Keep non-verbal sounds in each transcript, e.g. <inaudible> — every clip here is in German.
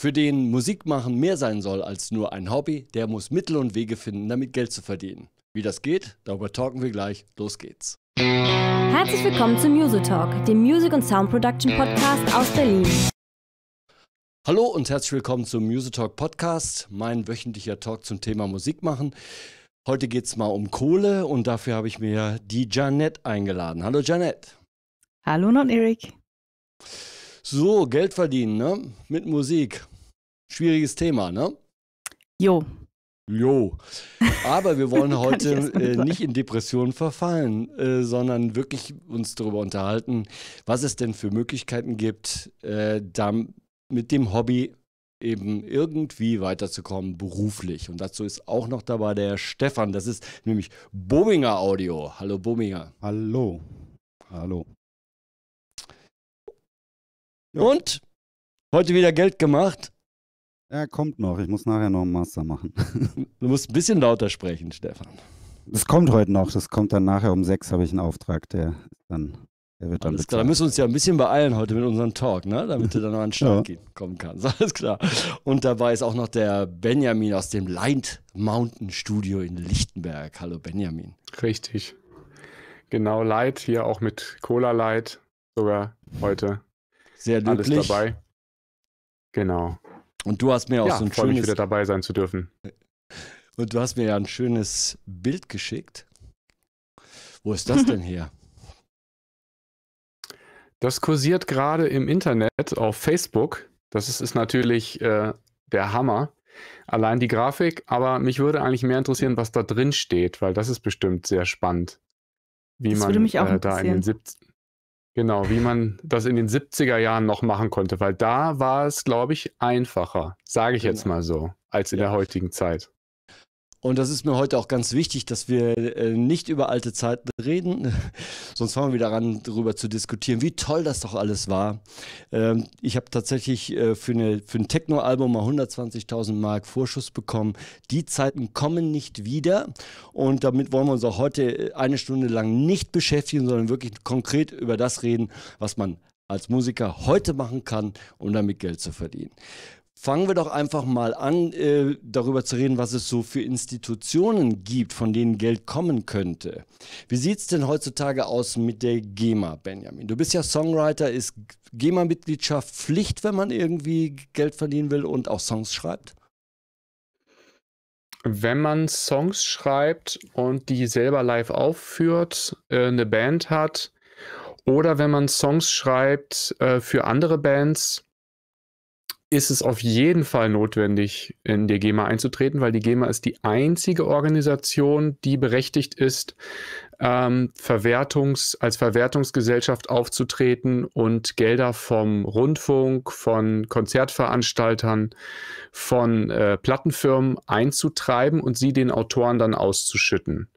Für den Musik machen mehr sein soll als nur ein Hobby, der muss Mittel und Wege finden, damit Geld zu verdienen. Wie das geht, darüber talken wir gleich. Los geht's. Herzlich willkommen zu Music dem Music und Sound Production Podcast aus Berlin. Hallo und herzlich willkommen zum Music Podcast, mein wöchentlicher Talk zum Thema Musik machen. Heute geht's mal um Kohle und dafür habe ich mir die Janette eingeladen. Hallo Janette. Hallo non Erik. So, Geld verdienen, ne? Mit Musik schwieriges Thema, ne? Jo. Jo. Aber wir wollen <laughs> heute äh, nicht in Depressionen verfallen, äh, sondern wirklich uns darüber unterhalten, was es denn für Möglichkeiten gibt, äh, da mit dem Hobby eben irgendwie weiterzukommen beruflich. Und dazu ist auch noch dabei der Stefan. Das ist nämlich Bominger Audio. Hallo Bominger. Hallo. Hallo. Ja. Und heute wieder Geld gemacht. Ja, kommt noch. Ich muss nachher noch einen Master machen. <laughs> du musst ein bisschen lauter sprechen, Stefan. Das kommt heute noch. Das kommt dann nachher um sechs, habe ich einen Auftrag, der dann er wird dann alles klar, da müssen wir uns ja ein bisschen beeilen heute mit unserem Talk, ne? damit du dann noch an den Start ja. kommen kannst. <laughs> Alles klar. Und dabei ist auch noch der Benjamin aus dem Lind Mountain Studio in Lichtenberg. Hallo Benjamin. Richtig. Genau, Light hier auch mit Cola Light sogar heute. Sehr löblich. Alles dabei. Genau. Und du hast mir auch ja, so ein schönes. Mich wieder dabei sein zu dürfen. <laughs> Und du hast mir ja ein schönes Bild geschickt. Wo ist das <laughs> denn her? Das kursiert gerade im Internet auf Facebook. Das ist, ist natürlich äh, der Hammer. Allein die Grafik, aber mich würde eigentlich mehr interessieren, was da drin steht, weil das ist bestimmt sehr spannend. Wie das man äh, da in den 70 Genau, wie man das in den 70er Jahren noch machen konnte, weil da war es, glaube ich, einfacher, sage ich genau. jetzt mal so, als in ja. der heutigen Zeit. Und das ist mir heute auch ganz wichtig, dass wir äh, nicht über alte Zeiten reden, <laughs> sonst fangen wir wieder an, darüber zu diskutieren, wie toll das doch alles war. Ähm, ich habe tatsächlich äh, für, eine, für ein Techno-Album mal 120.000 Mark Vorschuss bekommen. Die Zeiten kommen nicht wieder und damit wollen wir uns auch heute äh, eine Stunde lang nicht beschäftigen, sondern wirklich konkret über das reden, was man als Musiker heute machen kann, um damit Geld zu verdienen. Fangen wir doch einfach mal an, äh, darüber zu reden, was es so für Institutionen gibt, von denen Geld kommen könnte. Wie sieht es denn heutzutage aus mit der GEMA, Benjamin? Du bist ja Songwriter, ist GEMA-Mitgliedschaft Pflicht, wenn man irgendwie Geld verdienen will und auch Songs schreibt? Wenn man Songs schreibt und die selber live aufführt, äh, eine Band hat, oder wenn man Songs schreibt äh, für andere Bands, ist es auf jeden Fall notwendig, in die GEMA einzutreten, weil die GEMA ist die einzige Organisation, die berechtigt ist, ähm, Verwertungs-, als Verwertungsgesellschaft aufzutreten und Gelder vom Rundfunk, von Konzertveranstaltern, von äh, Plattenfirmen einzutreiben und sie den Autoren dann auszuschütten.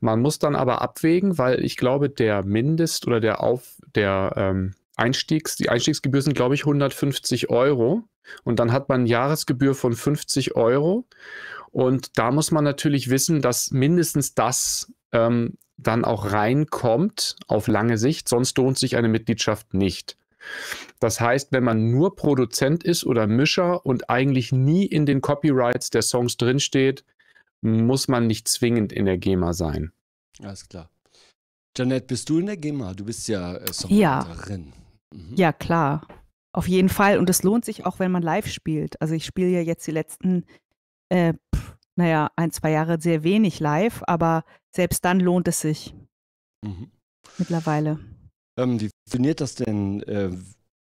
Man muss dann aber abwägen, weil ich glaube, der Mindest- oder der Auf, der, ähm, Einstiegs, die Einstiegsgebühr sind, glaube ich, 150 Euro. Und dann hat man eine Jahresgebühr von 50 Euro. Und da muss man natürlich wissen, dass mindestens das ähm, dann auch reinkommt auf lange Sicht, sonst lohnt sich eine Mitgliedschaft nicht. Das heißt, wenn man nur Produzent ist oder Mischer und eigentlich nie in den Copyrights der Songs drinsteht, muss man nicht zwingend in der GEMA sein. Alles klar. Janet, bist du in der GEMA? Du bist ja äh, Songwriterin. Ja. Mhm. Ja, klar. Auf jeden Fall. Und es lohnt sich auch, wenn man live spielt. Also ich spiele ja jetzt die letzten, äh, pff, naja, ein, zwei Jahre sehr wenig live, aber selbst dann lohnt es sich. Mhm. Mittlerweile. Ähm, wie funktioniert das denn äh,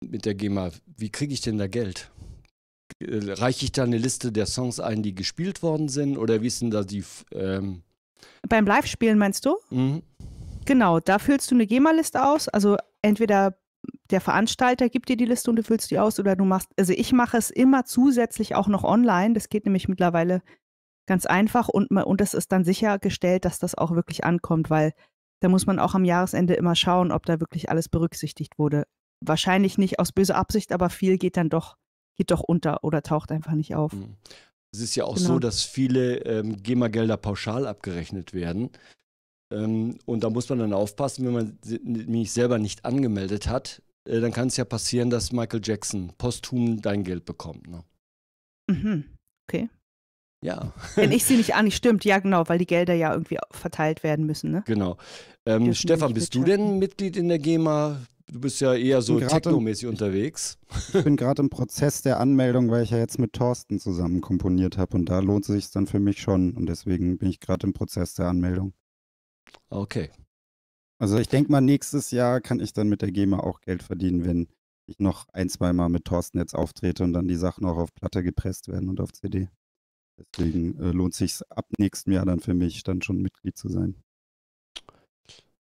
mit der GEMA? Wie kriege ich denn da Geld? Äh, reiche ich da eine Liste der Songs ein, die gespielt worden sind? Oder wie ist denn da die. Ähm Beim Live-Spielen meinst du? Mhm. Genau, da füllst du eine GEMA-Liste aus. Also entweder der Veranstalter gibt dir die Liste und du füllst die aus oder du machst, also ich mache es immer zusätzlich auch noch online. Das geht nämlich mittlerweile ganz einfach und, und es ist dann sichergestellt, dass das auch wirklich ankommt, weil da muss man auch am Jahresende immer schauen, ob da wirklich alles berücksichtigt wurde. Wahrscheinlich nicht aus böser Absicht, aber viel geht dann doch, geht doch unter oder taucht einfach nicht auf. Mhm. Es ist ja auch genau. so, dass viele ähm, GEMA-Gelder pauschal abgerechnet werden. Ähm, und da muss man dann aufpassen, wenn man mich selber nicht angemeldet hat, äh, dann kann es ja passieren, dass Michael Jackson posthum dein Geld bekommt. Ne? Mhm. Okay. Ja. Wenn ich <laughs> sie nicht an, stimmt, ja genau, weil die Gelder ja irgendwie verteilt werden müssen, ne? Genau. Ähm, Stefan, bist du denn Mitglied in der GEMA? Du bist ja eher so technomäßig unterwegs. Ich bin gerade im Prozess der Anmeldung, weil ich ja jetzt mit Thorsten zusammen komponiert habe und da lohnt es sich dann für mich schon und deswegen bin ich gerade im Prozess der Anmeldung. Okay. Also ich denke mal, nächstes Jahr kann ich dann mit der GEMA auch Geld verdienen, wenn ich noch ein, zwei Mal mit Thorsten jetzt auftrete und dann die Sachen auch auf Platte gepresst werden und auf CD. Deswegen äh, lohnt sich ab nächstem Jahr dann für mich, dann schon Mitglied zu sein.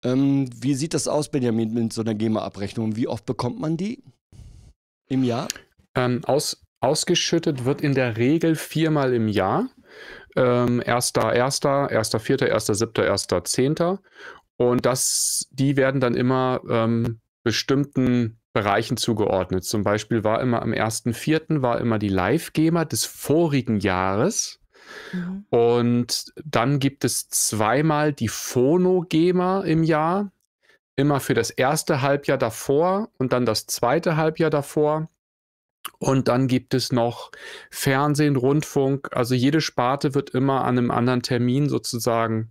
Ähm, wie sieht das aus, Benjamin, mit so einer GEMA-Abrechnung? Wie oft bekommt man die im Jahr? Ähm, aus, ausgeschüttet wird in der Regel viermal im Jahr ähm, 1.1., 1.4., 1.7., 1.10. Und das, die werden dann immer ähm, bestimmten Bereichen zugeordnet. Zum Beispiel war immer am 1.4. war immer die live gamer des vorigen Jahres. Mhm. Und dann gibt es zweimal die phono gamer im Jahr. Immer für das erste Halbjahr davor und dann das zweite Halbjahr davor. Und dann gibt es noch Fernsehen, Rundfunk. Also jede Sparte wird immer an einem anderen Termin sozusagen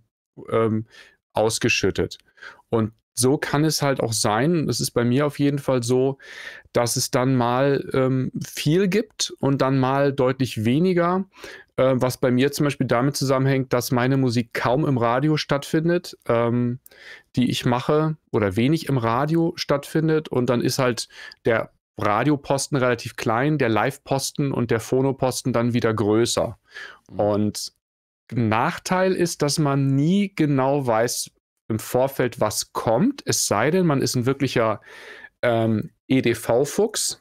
ähm, ausgeschüttet. Und so kann es halt auch sein, das ist bei mir auf jeden Fall so, dass es dann mal ähm, viel gibt und dann mal deutlich weniger, äh, was bei mir zum Beispiel damit zusammenhängt, dass meine Musik kaum im Radio stattfindet, ähm, die ich mache oder wenig im Radio stattfindet und dann ist halt der Radioposten relativ klein, der Live-Posten und der Phonoposten dann wieder größer. Mhm. Und Nachteil ist, dass man nie genau weiß im Vorfeld, was kommt, es sei denn, man ist ein wirklicher ähm, EDV-Fuchs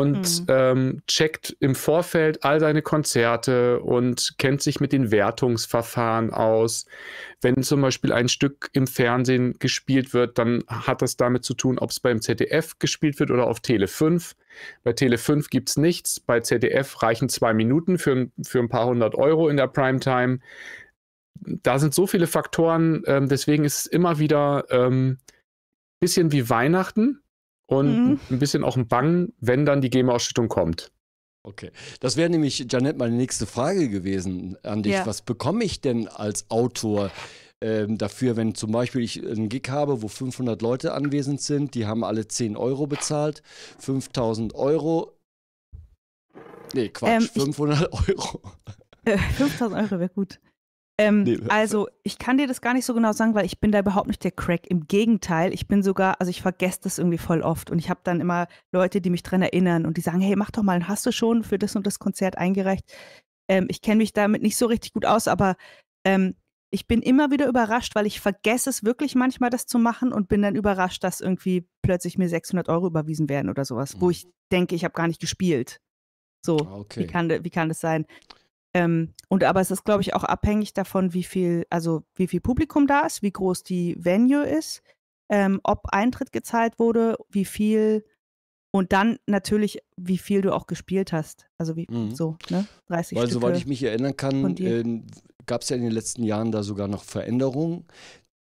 und mhm. ähm, checkt im Vorfeld all seine Konzerte und kennt sich mit den Wertungsverfahren aus. Wenn zum Beispiel ein Stück im Fernsehen gespielt wird, dann hat das damit zu tun, ob es beim ZDF gespielt wird oder auf Tele 5. Bei Tele 5 gibt es nichts, bei ZDF reichen zwei Minuten für, für ein paar hundert Euro in der Primetime. Da sind so viele Faktoren, äh, deswegen ist es immer wieder ein ähm, bisschen wie Weihnachten und mhm. ein bisschen auch ein Bang, wenn dann die GEMA-Ausschüttung kommt. Okay, das wäre nämlich, Janet, meine nächste Frage gewesen an dich. Ja. Was bekomme ich denn als Autor? Ähm, dafür, wenn zum Beispiel ich einen Gig habe, wo 500 Leute anwesend sind, die haben alle 10 Euro bezahlt, 5000 Euro. Nee, Quatsch, ähm, 500 Euro. 5000 <laughs> äh, Euro wäre gut. Ähm, nee. Äh, also, ich kann dir das gar nicht so genau sagen, weil ich bin da überhaupt nicht der Crack. Im Gegenteil, ich bin sogar, also ich vergesse das irgendwie voll oft und ich habe dann immer Leute, die mich dran erinnern und die sagen, hey, mach doch mal, hast du schon für das und das Konzert eingereicht? Ähm, ich kenne mich damit nicht so richtig gut aus, aber ähm, ich bin immer wieder überrascht, weil ich vergesse es wirklich manchmal, das zu machen und bin dann überrascht, dass irgendwie plötzlich mir 600 Euro überwiesen werden oder sowas, mhm. wo ich denke, ich habe gar nicht gespielt. So, okay. wie, kann, wie kann das sein? Ähm, und aber es ist, glaube ich, auch abhängig davon, wie viel, also wie viel Publikum da ist, wie groß die Venue ist, ähm, ob Eintritt gezahlt wurde, wie viel und dann natürlich, wie viel du auch gespielt hast. Also wie mhm. so, ne? 30 Weil, Stücke soweit ich mich erinnern kann, äh, gab es ja in den letzten Jahren da sogar noch Veränderungen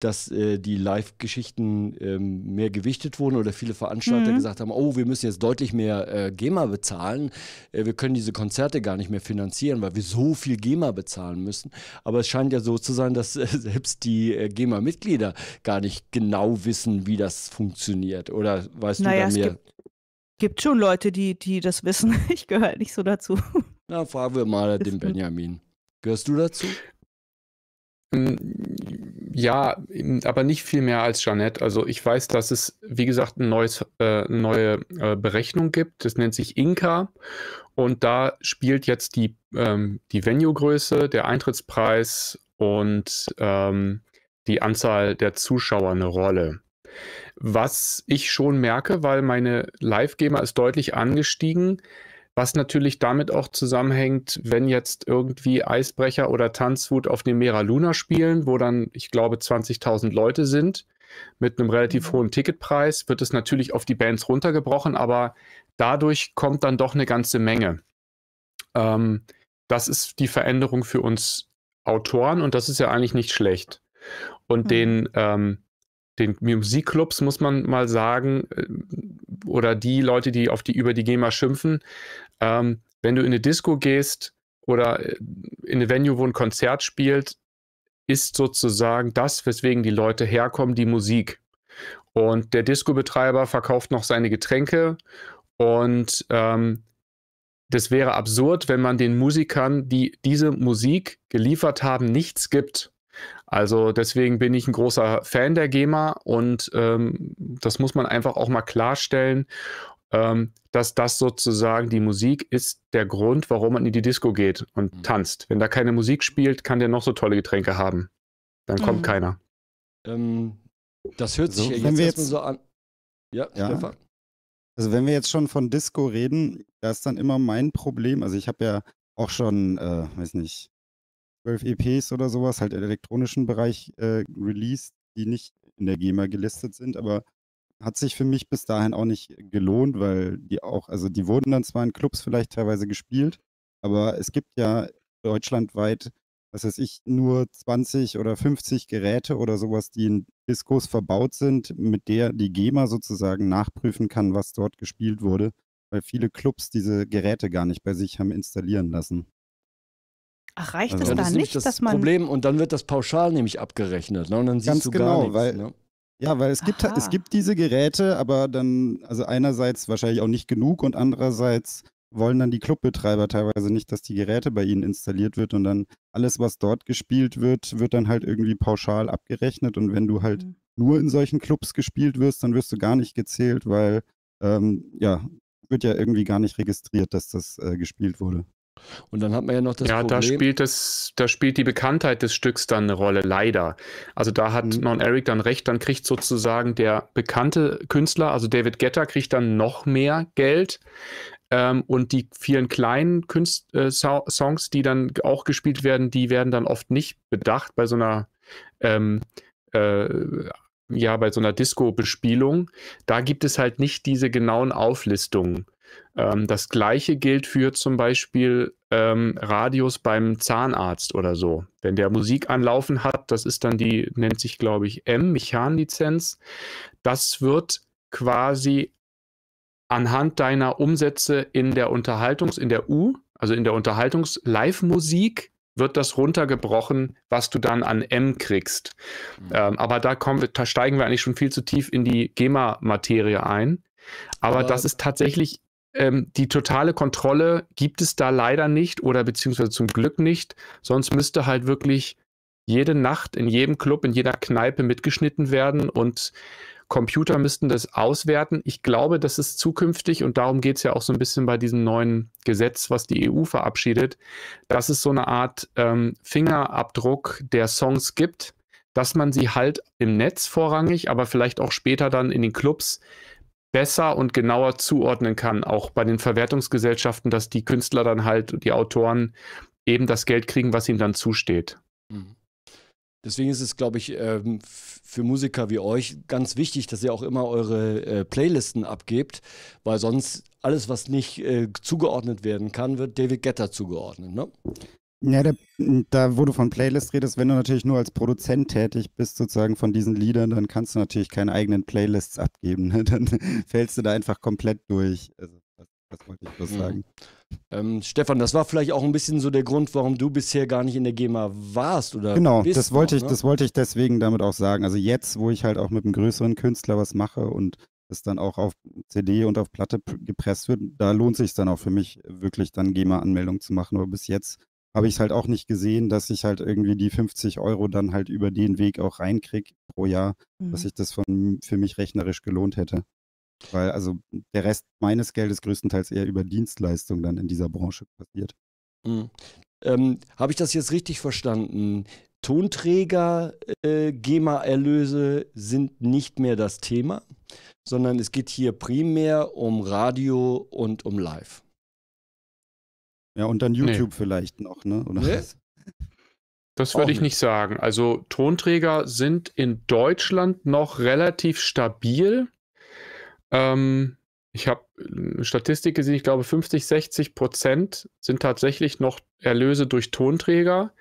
dass äh, die Live-Geschichten ähm, mehr gewichtet wurden oder viele Veranstalter mhm. gesagt haben, oh, wir müssen jetzt deutlich mehr äh, GEMA bezahlen, äh, wir können diese Konzerte gar nicht mehr finanzieren, weil wir so viel GEMA bezahlen müssen. Aber es scheint ja so zu sein, dass äh, selbst die äh, GEMA-Mitglieder gar nicht genau wissen, wie das funktioniert. Oder weißt naja, du da mehr? Es gibt, gibt schon Leute, die, die das wissen. <laughs> Ich gehöre halt nicht so dazu. Na, fragen wir mal den Benjamin. Gehörst du dazu? Hm, ja, aber nicht viel mehr als Jeanette. Also ich weiß, dass es, wie gesagt, eine äh, neue äh, Berechnung gibt. Das nennt sich Inka. Und da spielt jetzt die, ähm, die Venue-Größe, der Eintrittspreis und ähm, die Anzahl der Zuschauer eine Rolle. Was ich schon merke, weil meine Live-Gamer ist deutlich angestiegen. Was natürlich damit auch zusammenhängt, wenn jetzt irgendwie Eisbrecher oder Tanzwut auf dem Mera Luna spielen, wo dann, ich glaube, 20.000 Leute sind, mit einem relativ mhm. hohen Ticketpreis, wird es natürlich auf die Bands runtergebrochen, aber dadurch kommt dann doch eine ganze Menge. Ähm, das ist die Veränderung für uns Autoren und das ist ja eigentlich nicht schlecht. Und mhm. den, ähm, den Musikclubs muss man mal sagen, äh, oder die Leute, die auf die über die GEMA schimpfen, ähm, wenn du in eine Disco gehst oder äh, in eine Venue, wo ein Konzert spielt, ist sozusagen das, weswegen die Leute herkommen, die Musik. Und der Disco-Betreiber verkauft noch seine Getränke und ähm, das wäre absurd, wenn man den Musikern, die diese Musik geliefert haben, nichts gibt. Also deswegen bin ich ein großer Fan der GEMA und ähm, das muss man einfach auch mal klarstellen. Ähm, dass das sozusagen die Musik ist der Grund, warum man in die Disco geht und mhm. tanzt. Wenn da keine Musik spielt, kann der noch so tolle Getränke haben. Dann kommt mhm. keiner. Ähm, das hört also, sich so, jetzt, jetzt so an. Ja, ja. Also wenn wir jetzt schon von Disco reden, das ist dann immer mein Problem. Also ich habe ja auch schon, äh, weiß nicht, zwölf EPs oder sowas, halt im elektronischen Bereich äh, released, die nicht in der GEMA gelistet sind, aber hat sich für mich bis dahin auch nicht gelohnt, weil die auch, also die wurden dann zwar in Clubs vielleicht teilweise gespielt, aber es gibt ja deutschlandweit, was weiß ich, nur 20 oder 50 Geräte oder sowas, die in Diskos verbaut sind, mit der die GEMA sozusagen nachprüfen kann, was dort gespielt wurde, weil viele Clubs diese Geräte gar nicht bei sich haben installieren lassen. Ach, reicht also, es da nicht, das dass man. Problem, und dann wird das pauschal nämlich abgerechnet. Ne? Und dann siehst du genau, gar nichts. Weil, ne? Ja, weil es gibt, es gibt diese Geräte, aber dann, also einerseits wahrscheinlich auch nicht genug und andererseits wollen dann die Clubbetreiber teilweise nicht, dass die Geräte bei ihnen installiert wird und dann alles, was dort gespielt wird, wird dann halt irgendwie pauschal abgerechnet und wenn du halt mhm. nur in solchen Clubs gespielt wirst, dann wirst du gar nicht gezählt, weil ähm, ja, wird ja irgendwie gar nicht registriert, dass das äh, gespielt wurde. Und dann hat man ja noch das ja, Problem. Ja, da spielt das, da spielt die Bekanntheit des Stücks dann eine Rolle, leider. Also da hat mhm. Non Eric dann recht, dann kriegt sozusagen der bekannte Künstler, also David Getter, kriegt dann noch mehr Geld. Ähm, und die vielen kleinen Künst äh, Songs, die dann auch gespielt werden, die werden dann oft nicht bedacht bei so einer ähm, äh, ja, bei so einer Disco-Bespielung, da gibt es halt nicht diese genauen Auflistungen. Ähm, das gleiche gilt für zum Beispiel ähm, Radios beim Zahnarzt oder so. Wenn der Musik anlaufen hat, das ist dann die, nennt sich glaube ich M, Mechanlizenz. Das wird quasi anhand deiner Umsätze in der Unterhaltungs-, in der U, also in der Unterhaltungs-Live-Musik, wird das runtergebrochen, was du dann an M kriegst. Mhm. Ähm, aber da, kommen da steigen wir eigentlich schon viel zu tief in die GEMA-Materie ein. Aber, aber, das ist tatsächlich ähm, die totale Kontrolle gibt es da leider nicht oder beziehungsweise zum Glück nicht. Sonst müsste halt wirklich jede Nacht in jedem Club, in jeder Kneipe mitgeschnitten werden und Computer müssten das auswerten. Ich glaube, dass es zukünftig und darum geht es ja auch so ein bisschen bei diesem neuen Gesetz, was die EU verabschiedet, dass es so eine Art ähm, Fingerabdruck der Songs gibt, dass man sie halt im Netz vorrangig, aber vielleicht auch später dann in den Clubs besser und genauer zuordnen kann, auch bei den Verwertungsgesellschaften, dass die Künstler dann halt, die Autoren eben das Geld kriegen, was ihnen dann zusteht. Mhm. Deswegen ist es, glaube ich, ähm, für Musiker wie euch ganz wichtig, dass ihr auch immer eure äh, Playlisten abgebt, weil sonst alles, was nicht äh, zugeordnet werden kann, wird David Getter zugeordnet. Ne? Ja, der, da wo du von Playlist redest, wenn du natürlich nur als Produzent tätig bist, sozusagen von diesen Liedern, dann kannst du natürlich keine eigenen Playlists abgeben. Ne? <laughs> Dann fällst du da einfach komplett durch. Also, das, das wollte ich bloß mhm. sagen. Ähm, Stefan, das war vielleicht auch ein bisschen so der Grund, warum du bisher gar nicht in der GEMA warst oder Genau, das wollte noch, ne? ich, ne? das wollte ich deswegen damit auch sagen. Also jetzt, wo ich halt auch mit einem größeren Künstler was mache und es dann auch auf CD und auf Platte gepresst wird, da lohnt sich dann auch für mich wirklich dann GEMA-Anmeldung zu machen. Aber bis jetzt habe ich es halt auch nicht gesehen, dass ich halt irgendwie die 50 Euro dann halt über den Weg auch reinkriege pro Jahr, mhm. dass sich das von, für mich rechnerisch gelohnt hätte. Weil also der Rest meines Geldes größtenteils eher über Dienstleistungen dann in dieser Branche passiert. Mhm. Ähm, habe ich das jetzt richtig verstanden? Tonträger, äh, GEMA-Erlöse sind nicht mehr das Thema, sondern es geht hier primär um Radio und um Live. Ja, und dann YouTube nee. vielleicht noch, ne? Oder? Yes? Das würde ich nicht sagen. Also Tonträger sind in Deutschland noch relativ stabil. Ähm, ich habe eine äh, Statistik gesehen, ich glaube 50, 60 Prozent sind tatsächlich noch Erlöse durch Tonträger,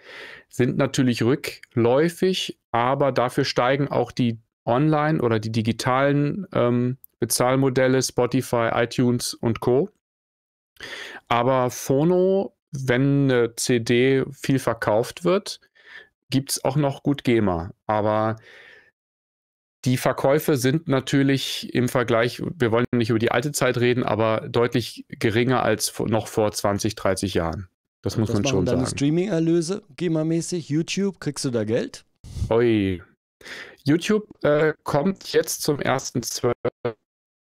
sind natürlich rückläufig, aber dafür steigen auch die Online- oder die digitalen ähm, Bezahlmodelle Spotify, iTunes und Co. Aber Phono, wenn eine CD viel verkauft wird, gibt es auch noch gut GEMA. Aber die Verkäufe sind natürlich im Vergleich, wir wollen nicht über die alte Zeit reden, aber deutlich geringer als noch vor 20, 30 Jahren. Das muss das man schon deine sagen. Streaming-Erlöse, GEMA-mäßig, YouTube, kriegst du da Geld? Oi. YouTube äh, kommt jetzt zum ersten Zwölf.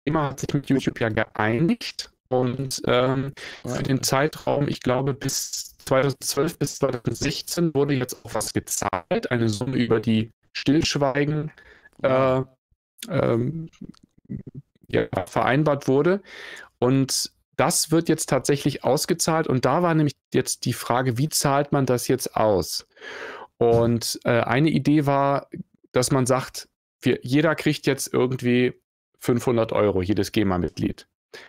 GEMA hat sich mit YouTube ja geeinigt und ähm, für den Zeitraum, ich glaube, bis 2012 bis 2016 wurde jetzt auch was gezahlt, eine Summe über die Stillschweigen äh, ähm, ja, vereinbart wurde. Und das wird jetzt tatsächlich ausgezahlt. Und da war nämlich jetzt die Frage, wie zahlt man das jetzt aus? Und äh, eine Idee war, dass man sagt, wir, jeder kriegt jetzt irgendwie 500 Euro, jedes GEMA-Mitglied.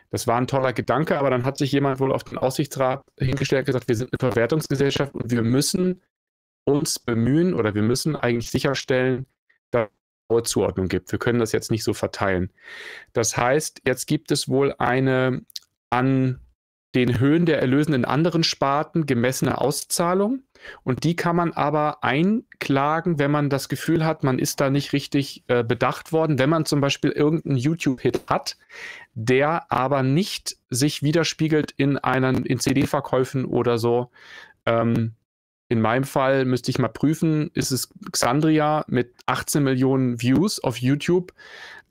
Das war ein toller Gedanke, aber dann hat sich jemand wohl auf den Aussichtsrat hingestellt und gesagt, wir sind eine Verwertungsgesellschaft und wir müssen uns bemühen oder wir müssen eigentlich sicherstellen, dass es eine Zuordnung gibt. Wir können das jetzt nicht so verteilen. Das heißt, jetzt gibt es wohl eine an den Höhen der Erlösen in anderen Sparten gemessene Auszahlung und die kann man aber einklagen, wenn man das Gefühl hat, man ist da nicht richtig äh, bedacht worden. Wenn man zum Beispiel irgendeinen YouTube-Hit hat, der aber nicht sich widerspiegelt in einen in CD-Verkäufen oder so. Ähm, in meinem Fall müsste ich mal prüfen, ist es Xandria mit 18 Millionen Views auf YouTube.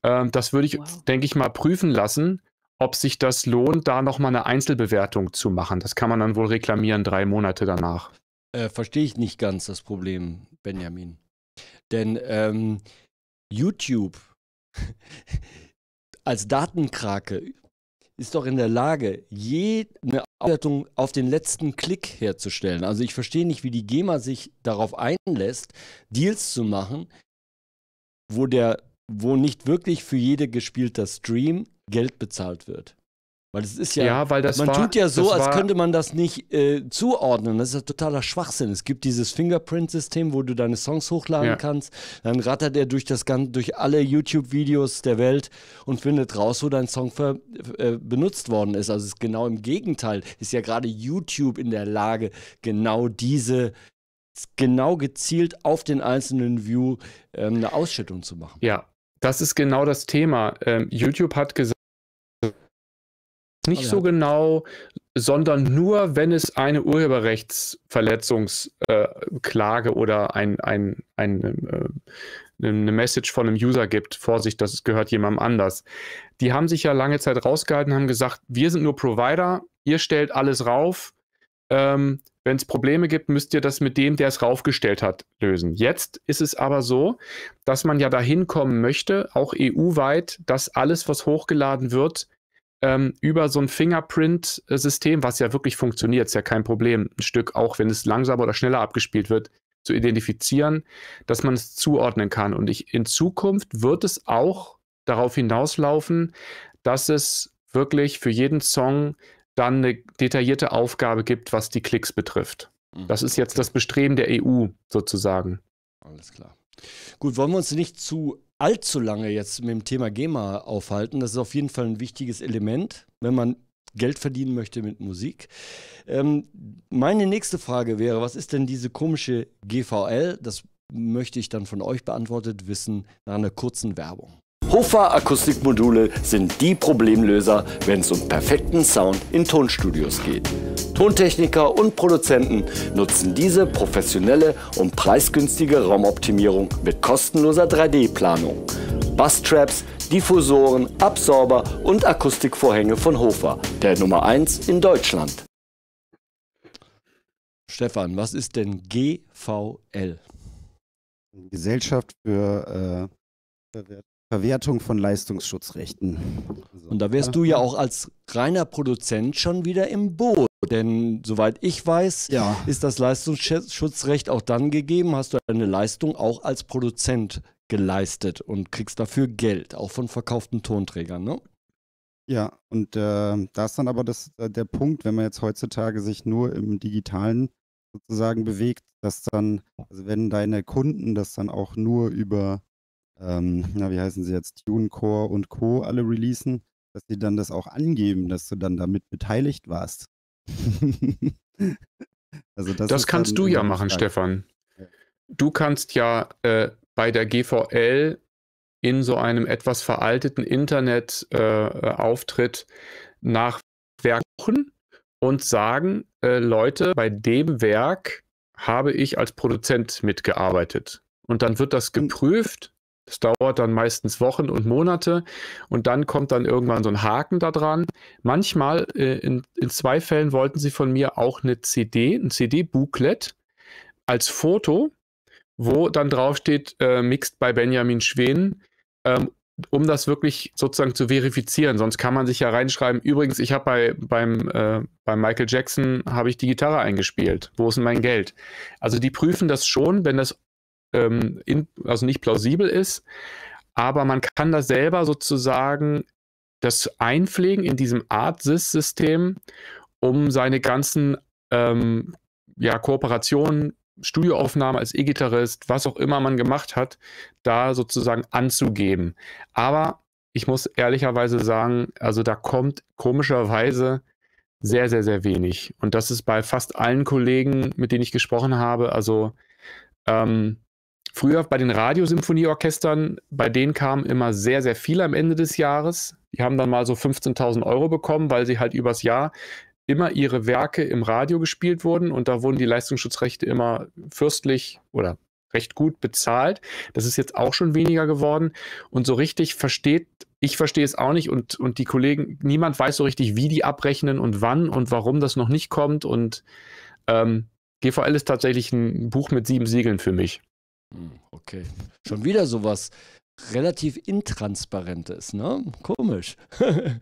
Ähm, das würde ich, wow. denke ich, mal prüfen lassen, ob sich das lohnt, da nochmal eine Einzelbewertung zu machen. Das kann man dann wohl reklamieren, drei Monate danach. Äh, Verstehe ich nicht ganz das Problem, Benjamin. Denn ähm, YouTube <laughs> als Datenkrake ist doch in der Lage, jede Auswertung auf den letzten Klick herzustellen. Also ich verstehe nicht, wie die GEMA sich darauf einlässt, Deals zu machen, wo der, wo nicht wirklich für jede gespielter Stream Geld bezahlt wird. Weil es ist ja, ja weil das man war, tut ja so, als war, könnte man das nicht äh, zuordnen. Das ist ja totaler Schwachsinn. Es gibt dieses Fingerprint-System, wo du deine Songs hochladen ja. kannst. Dann rattert er durch das ganze, durch alle YouTube-Videos der Welt und findet raus, wo dein Song für, äh, benutzt worden ist. Also es ist genau im Gegenteil. Ist ja gerade YouTube in der Lage, genau diese genau gezielt auf den einzelnen View ähm, eine Ausschüttung zu machen. Ja, das ist genau das Thema. Ähm, YouTube hat gesagt nicht so genau, sondern nur, wenn es eine Urheberrechtsverletzungsklage äh, oder ein, ein, ein, äh, eine Message von einem User gibt, Vorsicht, das gehört jemandem anders. Die haben sich ja lange Zeit rausgehalten, haben gesagt, wir sind nur Provider, ihr stellt alles rauf. Ähm, wenn es Probleme gibt, müsst ihr das mit dem, der es raufgestellt hat, lösen. Jetzt ist es aber so, dass man ja dahin kommen möchte, auch EU-weit, dass alles, was hochgeladen wird, ähm, über so ein Fingerprint-System, was ja wirklich funktioniert, ist ja kein Problem, ein Stück, auch wenn es langsamer oder schneller abgespielt wird, zu identifizieren, dass man es zuordnen kann. Und ich, in Zukunft wird es auch darauf hinauslaufen, dass es wirklich für jeden Song dann eine detaillierte Aufgabe gibt, was die Klicks betrifft. Mhm. Das ist jetzt das Bestreben der EU sozusagen. Alles klar. Gut, wollen wir uns nicht zu allzu lange jetzt mit dem Thema GEMA aufhalten. Das ist auf jeden Fall ein wichtiges Element, wenn man Geld verdienen möchte mit Musik. Ähm, meine nächste Frage wäre, was ist denn diese komische GVL? Das möchte ich dann von euch beantwortet wissen nach einer kurzen Werbung. Hofer-Akustikmodule sind die Problemlöser, wenn es um perfekten Sound in Tonstudios geht. Tontechniker und Produzenten nutzen diese professionelle und preisgünstige Raumoptimierung mit kostenloser 3D-Planung. Bustraps, Diffusoren, Absorber und Akustikvorhänge von Hofer, der Nummer 1 in Deutschland. Stefan, was ist denn GVL? Gesellschaft für äh, Verwertung von Leistungsschutzrechten. So, Und da wärst ja. du ja auch als reiner Produzent schon wieder im Boot. Denn soweit ich weiß, ja. ist das Leistungsschutzrecht auch dann gegeben, hast du eine Leistung auch als Produzent geleistet und kriegst dafür Geld, auch von verkauften Tonträgern, ne? Ja, und äh, da ist dann aber das, äh, der Punkt, wenn man jetzt heutzutage sich nur im digitalen sozusagen bewegt, dass dann, also wenn deine Kunden das dann auch nur über ähm, na, wie heißen sie jetzt, TuneCore und Co. alle releasen, dass sie dann das auch angeben, dass du dann damit beteiligt warst. <laughs> also das, das kannst du ja machen, Frage. Stefan. Du kannst ja äh, bei der GVL in so einem etwas veralteten Internetauftritt äh, äh nach Werken und sagen, äh, Leute, bei dem Werk habe ich als Produzent mitgearbeitet. Und dann wird das geprüft das dauert dann meistens Wochen und Monate und dann kommt dann irgendwann so ein Haken da dran. Manchmal, äh, in, in zwei Fällen, wollten sie von mir auch eine CD, ein CD-Booklet als Foto, wo dann draufsteht, äh, mixed bei Benjamin Schwen, ähm, um das wirklich sozusagen zu verifizieren. Sonst kann man sich ja reinschreiben, übrigens, ich habe bei, beim, äh, bei Michael Jackson, habe ich die Gitarre eingespielt. Wo ist denn mein Geld? Also die prüfen das schon, wenn das ähm, in, also nicht plausibel ist. Aber man kann da selber sozusagen das einpflegen in diesem Art-Sys-System, um seine ganzen ähm, ja, Kooperationen, Studioaufnahmen als E-Gitarrist, was auch immer man gemacht hat, da sozusagen anzugeben. Aber ich muss ehrlicherweise sagen, also da kommt komischerweise sehr, sehr, sehr wenig. Und das ist bei fast allen Kollegen, mit denen ich gesprochen habe, also ähm, Früher bei den Radiosymphonieorchestern, bei denen kamen immer sehr, sehr viele am Ende des Jahres. Die haben dann mal so 15.000 Euro bekommen, weil sie halt übers Jahr immer ihre Werke im Radio gespielt wurden und da wurden die Leistungsschutzrechte immer fürstlich oder recht gut bezahlt. Das ist jetzt auch schon weniger geworden. Und so richtig versteht, ich verstehe es auch nicht und, und die Kollegen, niemand weiß so richtig, wie die abrechnen und wann und warum das noch nicht kommt. Und ähm, GVL ist tatsächlich ein Buch mit sieben Siegeln für mich. Hm, okay. Schon wieder sowas relativ Intransparentes, ne? Komisch. <laughs> hm.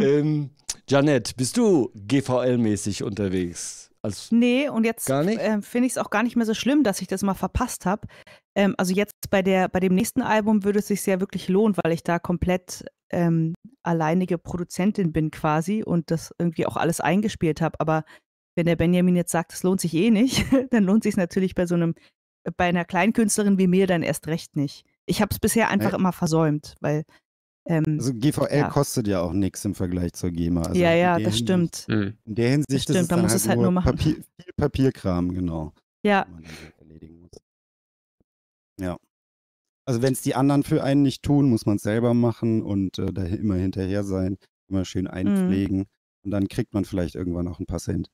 ähm, Janet, bist du GVL-mäßig unterwegs? Als nee, und jetzt äh, finde ich es auch gar nicht mehr so schlimm, dass ich das mal verpasst habe. Ähm, also jetzt bei, der, bei dem nächsten Album würde es sich sehr wirklich lohnen, weil ich da komplett ähm, alleinige Produzentin bin quasi und das irgendwie auch alles eingespielt habe. Aber wenn der Benjamin jetzt sagt, es lohnt sich eh nicht, <laughs> dann lohnt sich natürlich bei so einem bei einer Kleinkünstlerin wie mir dann erst recht nicht. Ich habe es bisher einfach ja. immer versäumt, weil. Ähm, also GVL ja. kostet ja auch nichts im Vergleich zur GEMA. Also ja, ja, das Hinsicht, stimmt. Hm. In der Hinsicht das stimmt, ist es muss halt, halt nur machen. Papier, viel Papierkram, genau. Ja. Halt ja. Also wenn es die anderen für einen nicht tun, muss man es selber machen und äh, da immer hinterher sein, immer schön mhm. einpflegen. Mhm. Und dann kriegt man vielleicht irgendwann auch ein paar Cent.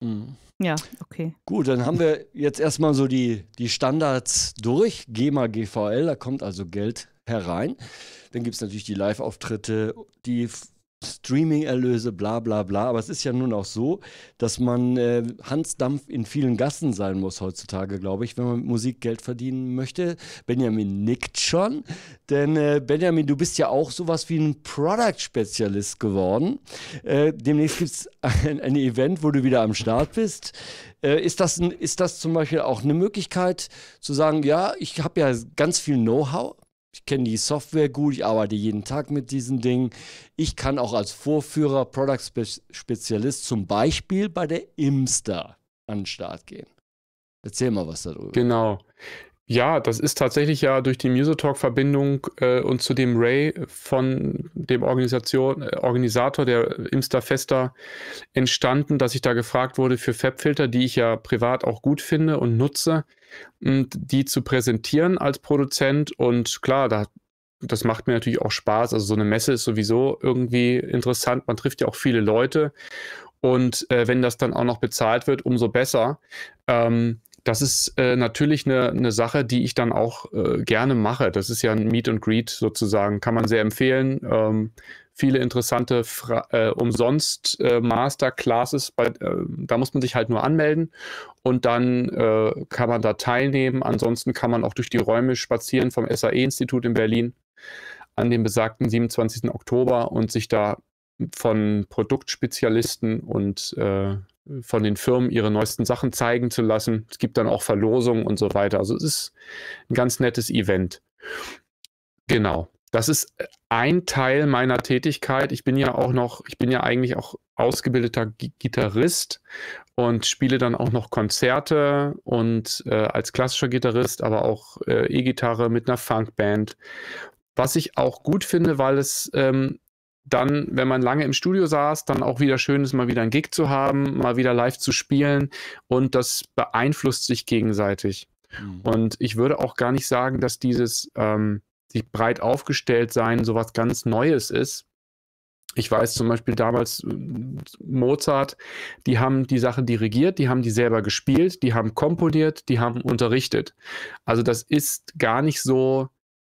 Mhm. Ja, okay. Gut, dann haben wir jetzt erstmal so die, die Standards durch. GEMA, GVL, da kommt also Geld herein. Dann gibt es natürlich die Live-Auftritte, die Streaming-Erlöse, bla bla bla. Aber es ist ja nun auch so, dass man äh, Hans Dampf in vielen Gassen sein muss heutzutage, glaube ich, wenn man mit Musik Geld verdienen möchte. Benjamin nickt schon, denn äh, Benjamin, du bist ja auch sowas wie ein Product-Spezialist geworden. Äh, demnächst gibt es ein, ein, Event, wo du wieder am Start bist. Äh, ist, das ist das zum Beispiel auch eine Möglichkeit zu sagen, ja, ich habe ja ganz viel Know-how, ich kenne die Software gut, ich arbeite jeden Tag mit diesen Dingen. Ich kann auch als Vorführer, Product Spezialist zum Beispiel bei der Imster an den Start gehen. Erzähl mal was darüber. Genau. Ja, das ist tatsächlich ja durch die Musotalk-Verbindung äh, und zu dem Ray von dem Organisation, äh, Organisator der Imsta-Fester entstanden, dass ich da gefragt wurde für Fabfilter, die ich ja privat auch gut finde und nutze, und die zu präsentieren als Produzent. Und klar, da, das macht mir natürlich auch Spaß. Also so eine Messe ist sowieso irgendwie interessant. Man trifft ja auch viele Leute. Und äh, wenn das dann auch noch bezahlt wird, umso besser. Ähm, das ist äh, natürlich eine, eine Sache, die ich dann auch äh, gerne mache. Das ist ja ein Meet and Greet sozusagen, kann man sehr empfehlen. Ähm, viele interessante Fra äh, umsonst äh, Masterclasses, bei, äh, da muss man sich halt nur anmelden und dann äh, kann man da teilnehmen. Ansonsten kann man auch durch die Räume spazieren vom SAE-Institut in Berlin an dem besagten 27. Oktober und sich da von Produktspezialisten und äh, von den Firmen ihre neuesten Sachen zeigen zu lassen. Es gibt dann auch Verlosungen und so weiter. Also es ist ein ganz nettes Event. Genau. Das ist ein Teil meiner Tätigkeit. Ich bin ja auch noch, ich bin ja eigentlich auch ausgebildeter G Gitarrist und spiele dann auch noch Konzerte und äh, als klassischer Gitarrist, aber auch äh, E-Gitarre mit einer Funkband. Was ich auch gut finde, weil es ähm, dann, wenn man lange im Studio saß, dann auch wieder schön ist, mal wieder einen Gig zu haben, mal wieder live zu spielen und das beeinflusst sich gegenseitig. Mhm. Und ich würde auch gar nicht sagen, dass dieses ähm, sich breit aufgestellt sein so was ganz Neues ist. Ich weiß zum Beispiel damals äh, Mozart, die haben die Sachen dirigiert, die haben die selber gespielt, die haben komponiert, die haben unterrichtet. Also das ist gar nicht so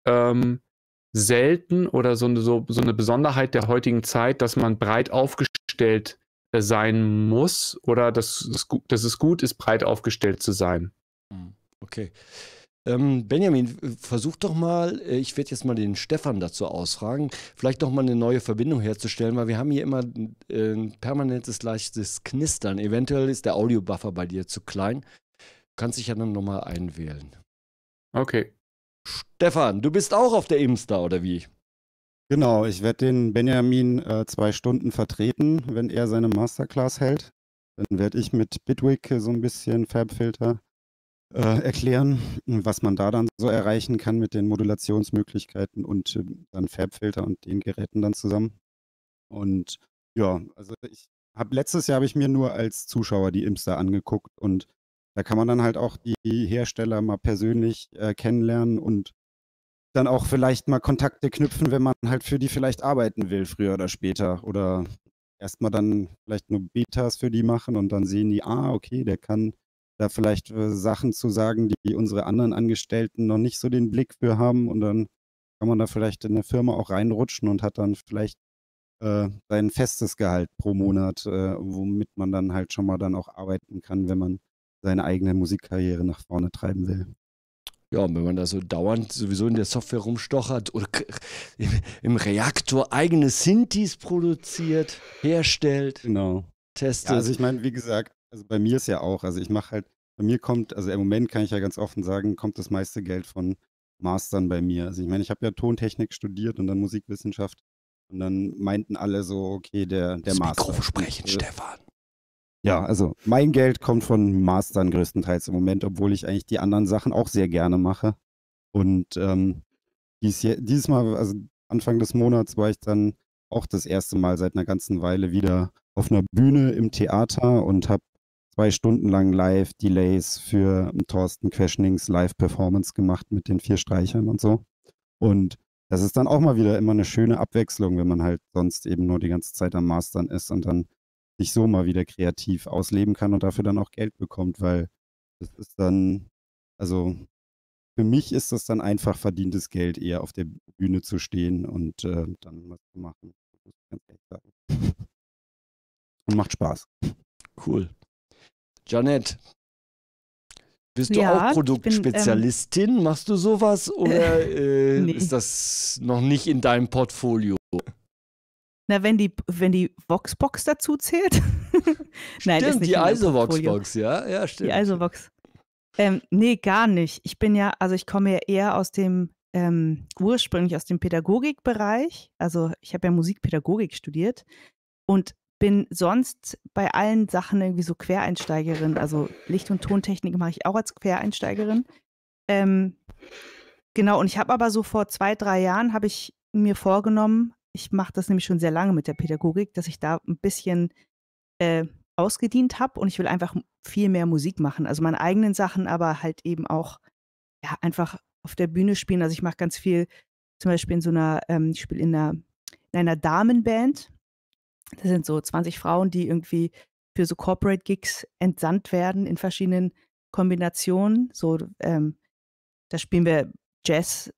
ähm, selten oder so eine, so, so eine Besonderheit der heutigen Zeit, dass man breit aufgestellt äh, sein muss oder dass, dass es gut ist, breit aufgestellt zu sein. Hm, okay. Ähm, Benjamin, versuch doch mal, äh, ich werde jetzt mal den Stefan dazu ausfragen, vielleicht doch mal eine neue Verbindung herzustellen, weil wir haben hier immer äh, ein permanentes leichtes Knistern. Eventuell ist der Audiobuffer bei dir zu klein. Du kannst dich ja dann nochmal einwählen. Okay. Stefan, du bist auch auf der Imster, oder wie? Genau, ich werde den Benjamin äh, zwei Stunden vertreten, wenn er seine Masterclass hält. Dann werde ich mit Bitwig äh, so ein bisschen Fabfilter äh, erklären, was man da dann so erreichen kann mit den Modulationsmöglichkeiten und äh, dann Fabfilter und den Geräten dann zusammen. Und ja, also ich habe letztes Jahr habe ich mir nur als Zuschauer die Imster angeguckt und da kann man dann halt auch die Hersteller mal persönlich äh, kennenlernen und dann auch vielleicht mal Kontakte knüpfen, wenn man halt für die vielleicht arbeiten will, früher oder später. Oder erstmal dann vielleicht nur Betas für die machen und dann sehen die, ah, okay, der kann da vielleicht äh, Sachen zu sagen, die unsere anderen Angestellten noch nicht so den Blick für haben. Und dann kann man da vielleicht in eine Firma auch reinrutschen und hat dann vielleicht äh, sein festes Gehalt pro Monat, äh, womit man dann halt schon mal dann auch arbeiten kann, wenn man seine eigene Musikkarriere nach vorne treiben will. Ja, und wenn man da so dauernd sowieso in der Software rumstochert oder im Reaktor eigene Synthes produziert, herstellt, genau. testet. Ja, also ich meine, wie gesagt, also bei mir ist ja auch, also ich mache halt, bei mir kommt, also im Moment kann ich ja ganz offen sagen, kommt das meiste Geld von Mastern bei mir. Also ich meine, ich habe ja Tontechnik studiert und dann Musikwissenschaft und dann meinten alle so, okay, der, der das Master. Mikrofon sprechen, äh, Stefan. Ja, also mein Geld kommt von Mastern größtenteils im Moment, obwohl ich eigentlich die anderen Sachen auch sehr gerne mache. Und ähm, dies, dieses Mal, also Anfang des Monats, war ich dann auch das erste Mal seit einer ganzen Weile wieder auf einer Bühne im Theater und habe zwei Stunden lang live Delays für Thorsten Questionings Live-Performance gemacht mit den vier Streichern und so. Und das ist dann auch mal wieder immer eine schöne Abwechslung, wenn man halt sonst eben nur die ganze Zeit am Mastern ist und dann sich so mal wieder kreativ ausleben kann und dafür dann auch Geld bekommt, weil das ist dann, also für mich ist das dann einfach verdientes Geld, eher auf der Bühne zu stehen und äh, dann was zu machen. Muss ich ganz ehrlich sagen. Und macht Spaß. Cool. Janet, bist du auch Produktspezialistin? Ähm, Machst du sowas oder <laughs> äh, nee. ist das noch nicht in deinem Portfolio? Na, wenn die, wenn die Voxbox dazu zählt? <laughs> Nein, stimmt, ist nicht die Eisenvoxbox, ja, ja, stimmt. Die Eisenvox. Ähm, nee, gar nicht. Ich bin ja, also ich komme ja eher aus dem, ähm, ursprünglich aus dem Pädagogikbereich. Also ich habe ja Musikpädagogik studiert und bin sonst bei allen Sachen irgendwie so Quereinsteigerin. Also Licht- und Tontechnik mache ich auch als Quereinsteigerin. Ähm, genau, und ich habe aber so vor zwei, drei Jahren habe ich mir vorgenommen, ich mache das nämlich schon sehr lange mit der Pädagogik, dass ich da ein bisschen äh, ausgedient habe und ich will einfach viel mehr Musik machen. Also meine eigenen Sachen, aber halt eben auch ja, einfach auf der Bühne spielen. Also ich mache ganz viel, zum Beispiel in so einer, ähm, ich spiele in einer, in einer Damenband. Das sind so 20 Frauen, die irgendwie für so Corporate Gigs entsandt werden in verschiedenen Kombinationen. So, ähm, da spielen wir Jazz,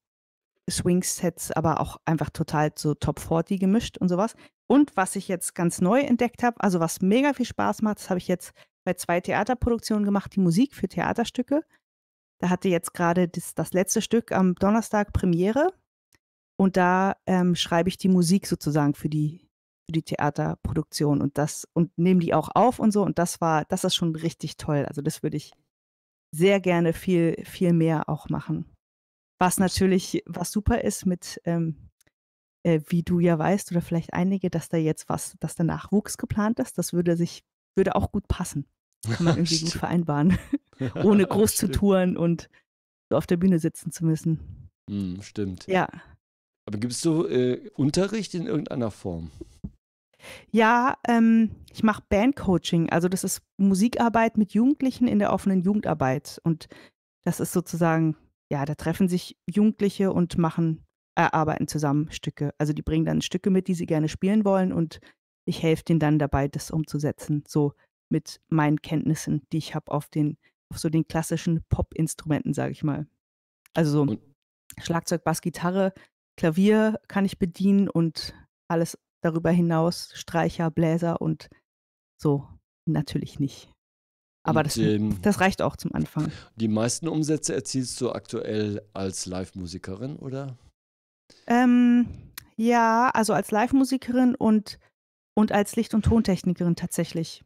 Swing-Sets, aber auch einfach total so Top 40 gemischt und sowas. Und was ich jetzt ganz neu entdeckt habe, also was mega viel Spaß macht, das habe ich jetzt bei zwei Theaterproduktionen gemacht, die Musik für Theaterstücke. Da hatte jetzt gerade das, das, letzte Stück am Donnerstag Premiere und da ähm, schreibe ich die Musik sozusagen für die, für die Theaterproduktion und das und nehme die auch auf und so und das war, das ist schon richtig toll. Also das würde ich sehr gerne viel, viel mehr auch machen. Was natürlich, was super ist mit, ähm, äh, wie du ja weißt, oder vielleicht einige, dass da jetzt was, dass der Nachwuchs geplant ist, das würde sich, würde auch gut passen. Kann man <laughs> irgendwie gut vereinbaren. <laughs> Ohne groß zu touren und so auf der Bühne sitzen zu müssen. Mm, stimmt. Ja. Aber gibst du äh, Unterricht in irgendeiner Form? Ja, ähm, ich mache Bandcoaching. Also das ist Musikarbeit mit Jugendlichen in der offenen Jugendarbeit. Und das ist sozusagen ja, da treffen sich Jugendliche und machen, erarbeiten äh, zusammen Stücke. Also die bringen dann Stücke mit, die sie gerne spielen wollen und ich helfe denen dann dabei, das umzusetzen, so mit meinen Kenntnissen, die ich habe auf den, auf so den klassischen Pop-Instrumenten, sage ich mal. Also so Schlagzeug, Bass, Gitarre, Klavier kann ich bedienen und alles darüber hinaus, Streicher, Bläser und so natürlich nicht. Aber das, den, ähm, das, reicht auch zum Anfang. Die meisten Umsätze erzielst du aktuell als Live-Musikerin, oder? Ähm, ja, also als Live-Musikerin und, und als Licht- und Tontechnikerin tatsächlich.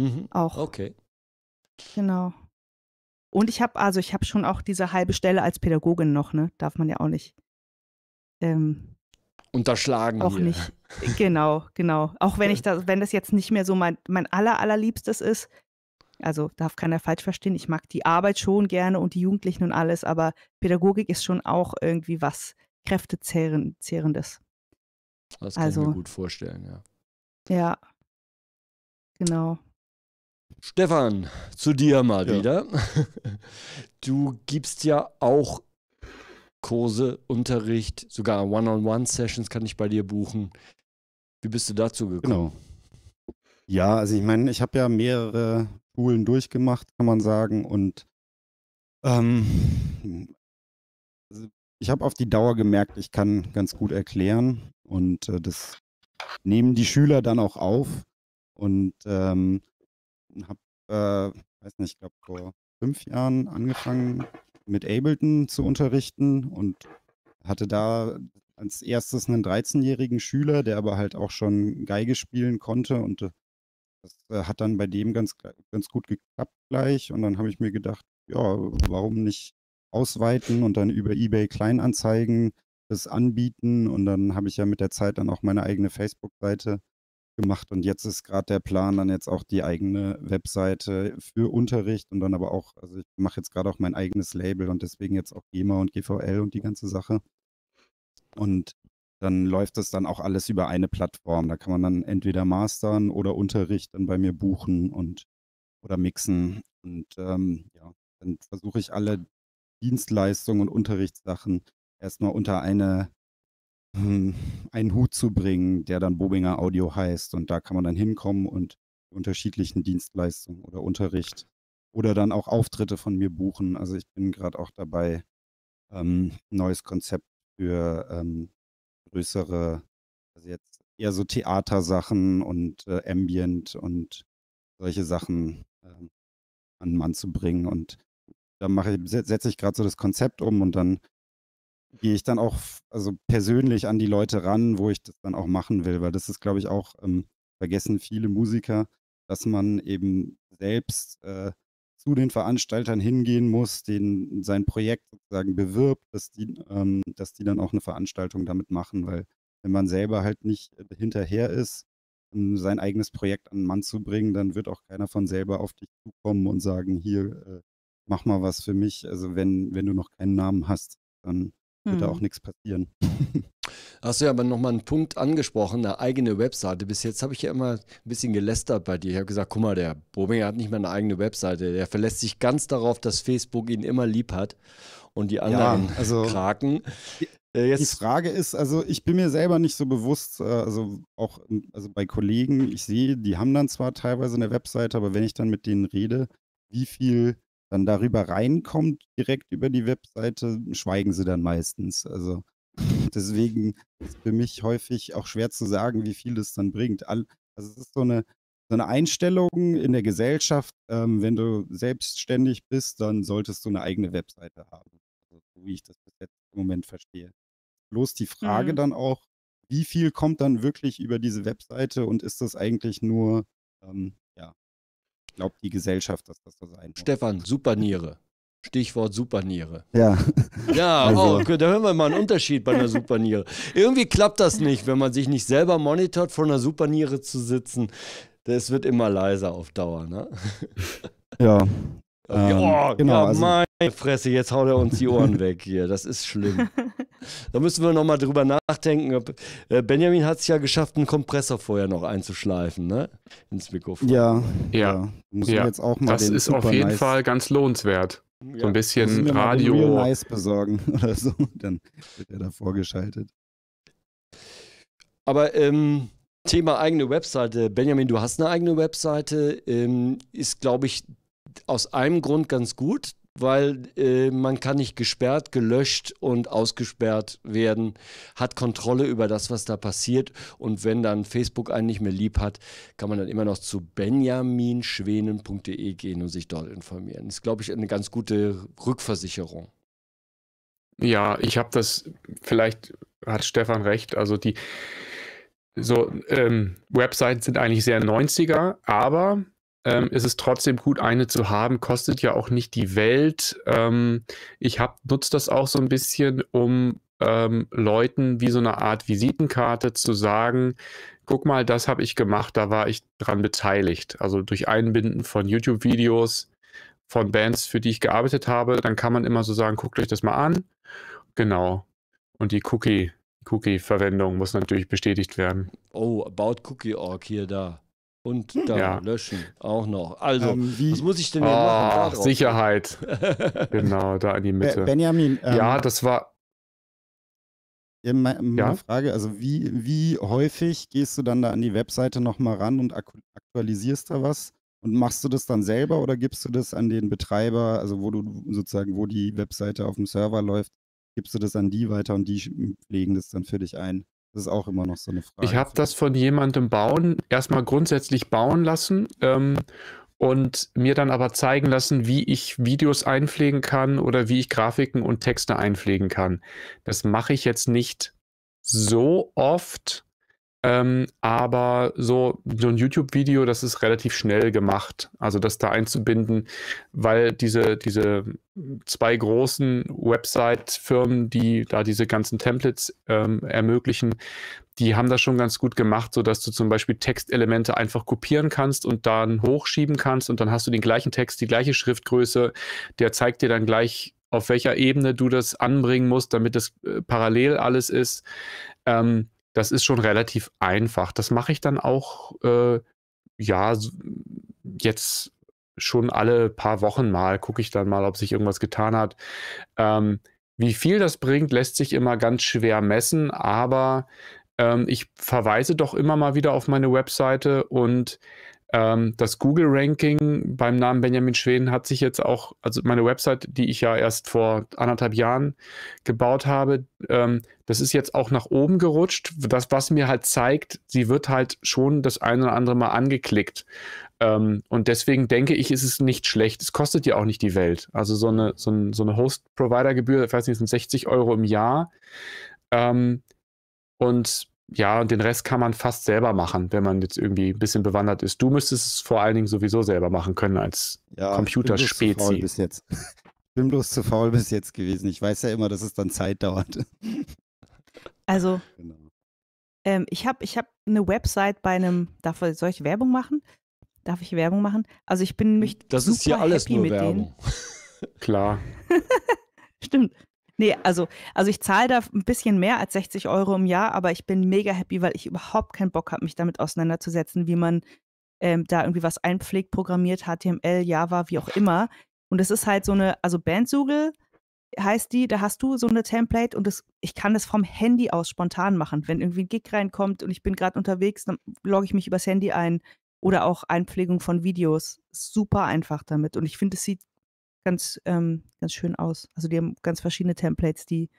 Mhm. Auch. Okay. Genau. Und ich habe, also ich habe schon auch diese halbe Stelle als Pädagogin noch, ne? Darf man ja auch nicht. Ähm, Unterschlagen. Auch hier. nicht. Genau, genau. Auch wenn <laughs> ich da, wenn das jetzt nicht mehr so mein, mein aller, allerliebstes ist, also darf keiner falsch verstehen, ich mag die Arbeit schon gerne und die Jugendlichen und alles, aber Pädagogik ist schon auch irgendwie was Kräftezehrendes. Das kann also, ich mir also gut vorstellen, ja. Ja, genau. Stefan, zu dir mal ja. wieder. <laughs> Du gibst ja auch Kurse, Unterricht, sogar One-on-One-Sessions kann ich bei dir buchen. Wie bist du dazu gekommen? Genau. Ja, also ich meine, ich habe ja mehrere Schulen durchgemacht, kann man sagen. Und ähm, also, ich habe auf die Dauer gemerkt, ich kann ganz gut erklären und äh, das nehmen die Schüler dann auch auf und ähm, habe, äh, weiß nicht, ich glaube vor fünf Jahren angefangen mit Ableton zu unterrichten und hatte da als erstes einen 13-jährigen Schüler, der aber halt auch schon Geige spielen konnte und äh, das äh, hat dann bei dem ganz, äh, ganz gut geklappt gleich. Und dann habe ich mir gedacht, ja, warum nicht ausweiten und dann über eBay Kleinanzeigen das anbieten. Und dann habe ich ja mit der Zeit dann auch meine eigene Facebook-Seite gemacht. Und jetzt ist gerade der Plan, dann jetzt auch die eigene Webseite für Unterricht und dann aber auch, also ich mache jetzt gerade auch mein eigenes Label und deswegen jetzt auch GEMA und GVL und die ganze Sache. Und dann läuft das dann auch alles über eine Plattform. Da kann man dann entweder mastern oder Unterricht dann bei mir buchen und oder mixen. Und ähm, ja, dann versuche ich alle Dienstleistungen und Unterrichtssachen erstmal unter eine, hm, einen Hut zu bringen, der dann Bobinger Audio heißt. Und da kann man dann hinkommen und unterschiedlichen Dienstleistungen oder Unterricht oder dann auch Auftritte von mir buchen. Also ich bin gerade auch dabei, ähm, neues Konzept für ähm, größere, also jetzt eher so Theatersachen und äh, Ambient und solche Sachen äh, an den Mann zu bringen. Und da mache ich, setze ich gerade so das Konzept um und dann gehe ich dann auch also persönlich an die Leute ran, wo ich das dann auch machen will, weil das ist, glaube ich, auch ähm, vergessen viele Musiker, dass man eben selbst äh, zu den Veranstaltern hingehen muss, den sein Projekt sozusagen bewirbt, dass die, ähm, dass die dann auch eine Veranstaltung damit machen, weil wenn man selber halt nicht äh, hinterher ist, um ähm, sein eigenes Projekt an den Mann zu bringen, dann wird auch keiner von selber auf dich zukommen und sagen, hier, äh, mach mal was für mich. Also wenn, wenn du noch keinen Namen hast, dann wird da auch hm. nichts passieren. <laughs> Hast du ja aber nochmal einen Punkt angesprochen, eine eigene Webseite. Bis jetzt habe ich ja immer ein bisschen gelästert bei dir. Ich habe gesagt, guck mal, der Bobinger hat nicht mal eine eigene Webseite. Der verlässt sich ganz darauf, dass Facebook ihn immer lieb hat und die anderen ja, also, <laughs> kraken. Äh, jetzt. Die Frage ist, also ich bin mir selber nicht so bewusst, äh, also auch also bei Kollegen, ich sehe, die haben dann zwar teilweise eine Webseite, aber wenn ich dann mit denen rede, wie viel dann darüber reinkommt, direkt über die Webseite, schweigen sie dann meistens. Also <laughs> deswegen ist für mich häufig auch schwer zu sagen, wie viel das dann bringt. Also es ist so eine, so eine Einstellung in der Gesellschaft, ähm, wenn du selbstständig bist, dann solltest du eine eigene Webseite haben. Also, so wie ich das bis jetzt im Moment verstehe. Bloß die Frage mhm. dann auch, wie viel kommt dann wirklich über diese Webseite und ist das eigentlich nur ähm, glaubt die Gesellschaft, dass das so sein muss. Stefan, Superniere. Stichwort Superniere. Ja. Ja, <laughs> also. oh, da hören wir mal einen Unterschied bei einer Superniere. Irgendwie klappt das nicht, wenn man sich nicht selber monitort, vor einer Superniere zu sitzen. Das wird immer leiser auf Dauer, ne? Ja. <laughs> Okay. Also, ähm, oh, genau. Ja, also, Fresse, jetzt haut er uns die Ohren weg hier. Das ist schlimm. Da müssen wir nochmal drüber nachdenken. Äh, Benjamin hat es ja geschafft, einen Kompressor vorher noch einzuschleifen, ne? Ins Mikrofon. Ja, ja. Muss ja. jetzt auch mal Das ist auf jeden nice. Fall ganz lohnenswert. Ja. So ein bisschen mir Radio. Mal den nice besorgen <laughs> oder so. Dann wird er da vorgeschaltet. Aber ähm, Thema eigene Webseite. Benjamin, du hast eine eigene Webseite. Ähm, ist, glaube ich, aus einem Grund ganz gut, weil äh, man kann nicht gesperrt, gelöscht und ausgesperrt werden, hat Kontrolle über das, was da passiert. Und wenn dann Facebook einen nicht mehr lieb hat, kann man dann immer noch zu benjaminschwenen.de gehen und sich dort informieren. Das ist, glaube ich, eine ganz gute Rückversicherung. Ja, ich habe das, vielleicht hat Stefan recht, also die so ähm, Websites sind eigentlich sehr 90er, aber ähm, ist es trotzdem gut, eine zu haben. Kostet ja auch nicht die Welt. Ähm, ich nutze das auch so ein bisschen, um ähm, Leuten wie so eine Art Visitenkarte zu sagen, guck mal, das habe ich gemacht, da war ich dran beteiligt. Also durch Einbinden von YouTube-Videos von Bands, für die ich gearbeitet habe, dann kann man immer so sagen, guckt euch das mal an. Genau. Und die Cookie, Cookie-Verwendung muss natürlich bestätigt werden. Oh, About Cookie Org hier da. Und hm. dann ja. löschen auch noch. Also, ähm, was muss ich denn hier oh, machen? Da ah, Sicherheit. <laughs> genau, da in die Mitte. Benjamin. Ähm, ja, das war. Ja, meine ja? Frage, also wie, wie häufig gehst du dann da an die Webseite nochmal ran und aktualisierst da was? Und machst du das dann selber oder gibst du das an den Betreiber, also wo du sozusagen, wo die Webseite auf dem Server läuft, gibst du das an die weiter und die legen das dann für dich ein? Das ist auch immer noch so eine Frage. Ich habe das von jemandem bauen, erstmal grundsätzlich bauen lassen ähm, und mir dann aber zeigen lassen, wie ich Videos einpflegen kann oder wie ich Grafiken und Texte einpflegen kann. Das mache ich jetzt nicht so oft, ähm, aber so, so ein YouTube-Video, das ist relativ schnell gemacht, also das da einzubinden, weil diese, diese zwei großen Website-Firmen, die da diese ganzen Templates ähm, ermöglichen, die haben das schon ganz gut gemacht, sodass du zum Beispiel Textelemente einfach kopieren kannst und dann hochschieben kannst und dann hast du den gleichen Text, die gleiche Schriftgröße, der zeigt dir dann gleich, auf welcher Ebene du das anbringen musst, damit das äh, parallel alles ist. Ähm, das ist schon relativ einfach. Das mache ich dann auch, äh, ja, jetzt schon alle paar Wochen mal, gucke ich dann mal, ob sich irgendwas getan hat. Ähm, wie viel das bringt, lässt sich immer ganz schwer messen, aber ähm, ich verweise doch immer mal wieder auf meine Webseite und ähm, das Google-Ranking beim Namen Benjamin Schweden hat sich jetzt auch, also meine Website, die ich ja erst vor anderthalb Jahren gebaut habe, ähm, das ist jetzt auch nach oben gerutscht. Das, was mir halt zeigt, sie wird halt schon das ein oder andere Mal angeklickt. Ähm, und deswegen denke ich, ist es nicht schlecht. Es kostet ja auch nicht die Welt. Also so eine, so ein, so eine Host-Provider-Gebühr, ich weiß nicht, sind 60 Euro im Jahr. Ähm, und ja, und den Rest kann man fast selber machen, wenn man jetzt irgendwie ein bisschen bewandert ist. Du müsstest es vor allen Dingen sowieso selber machen können als ja, Computerspezi. jetzt. ich bin bloß zu faul bis jetzt gewesen. Ich weiß ja immer, dass es dann Zeit dauert. Also, genau. ähm, ich habe ich hab eine Website bei einem, darf, soll ich Werbung machen? Darf ich Werbung machen? Also ich bin mich Das super ist hier alles nur Werbung. Klar. <laughs> Stimmt. Nee, also, also ich zahle da ein bisschen mehr als 60 Euro im Jahr, aber ich bin mega happy, weil ich überhaupt keinen Bock habe, mich damit auseinanderzusetzen, wie man ähm, da irgendwie was einpflegt, programmiert, HTML, Java, wie auch immer. Und es ist halt so eine, also Bandsugel heißt die, da hast du so eine Template und das, ich kann das vom Handy aus spontan machen. Wenn irgendwie ein Gig reinkommt und ich bin gerade unterwegs, dann logge ich mich übers Handy ein oder auch Einpflegung von Videos. Super einfach damit. Und ich finde, es sieht ganz, ähm, ganz schön aus. Also die haben ganz verschiedene Templates, die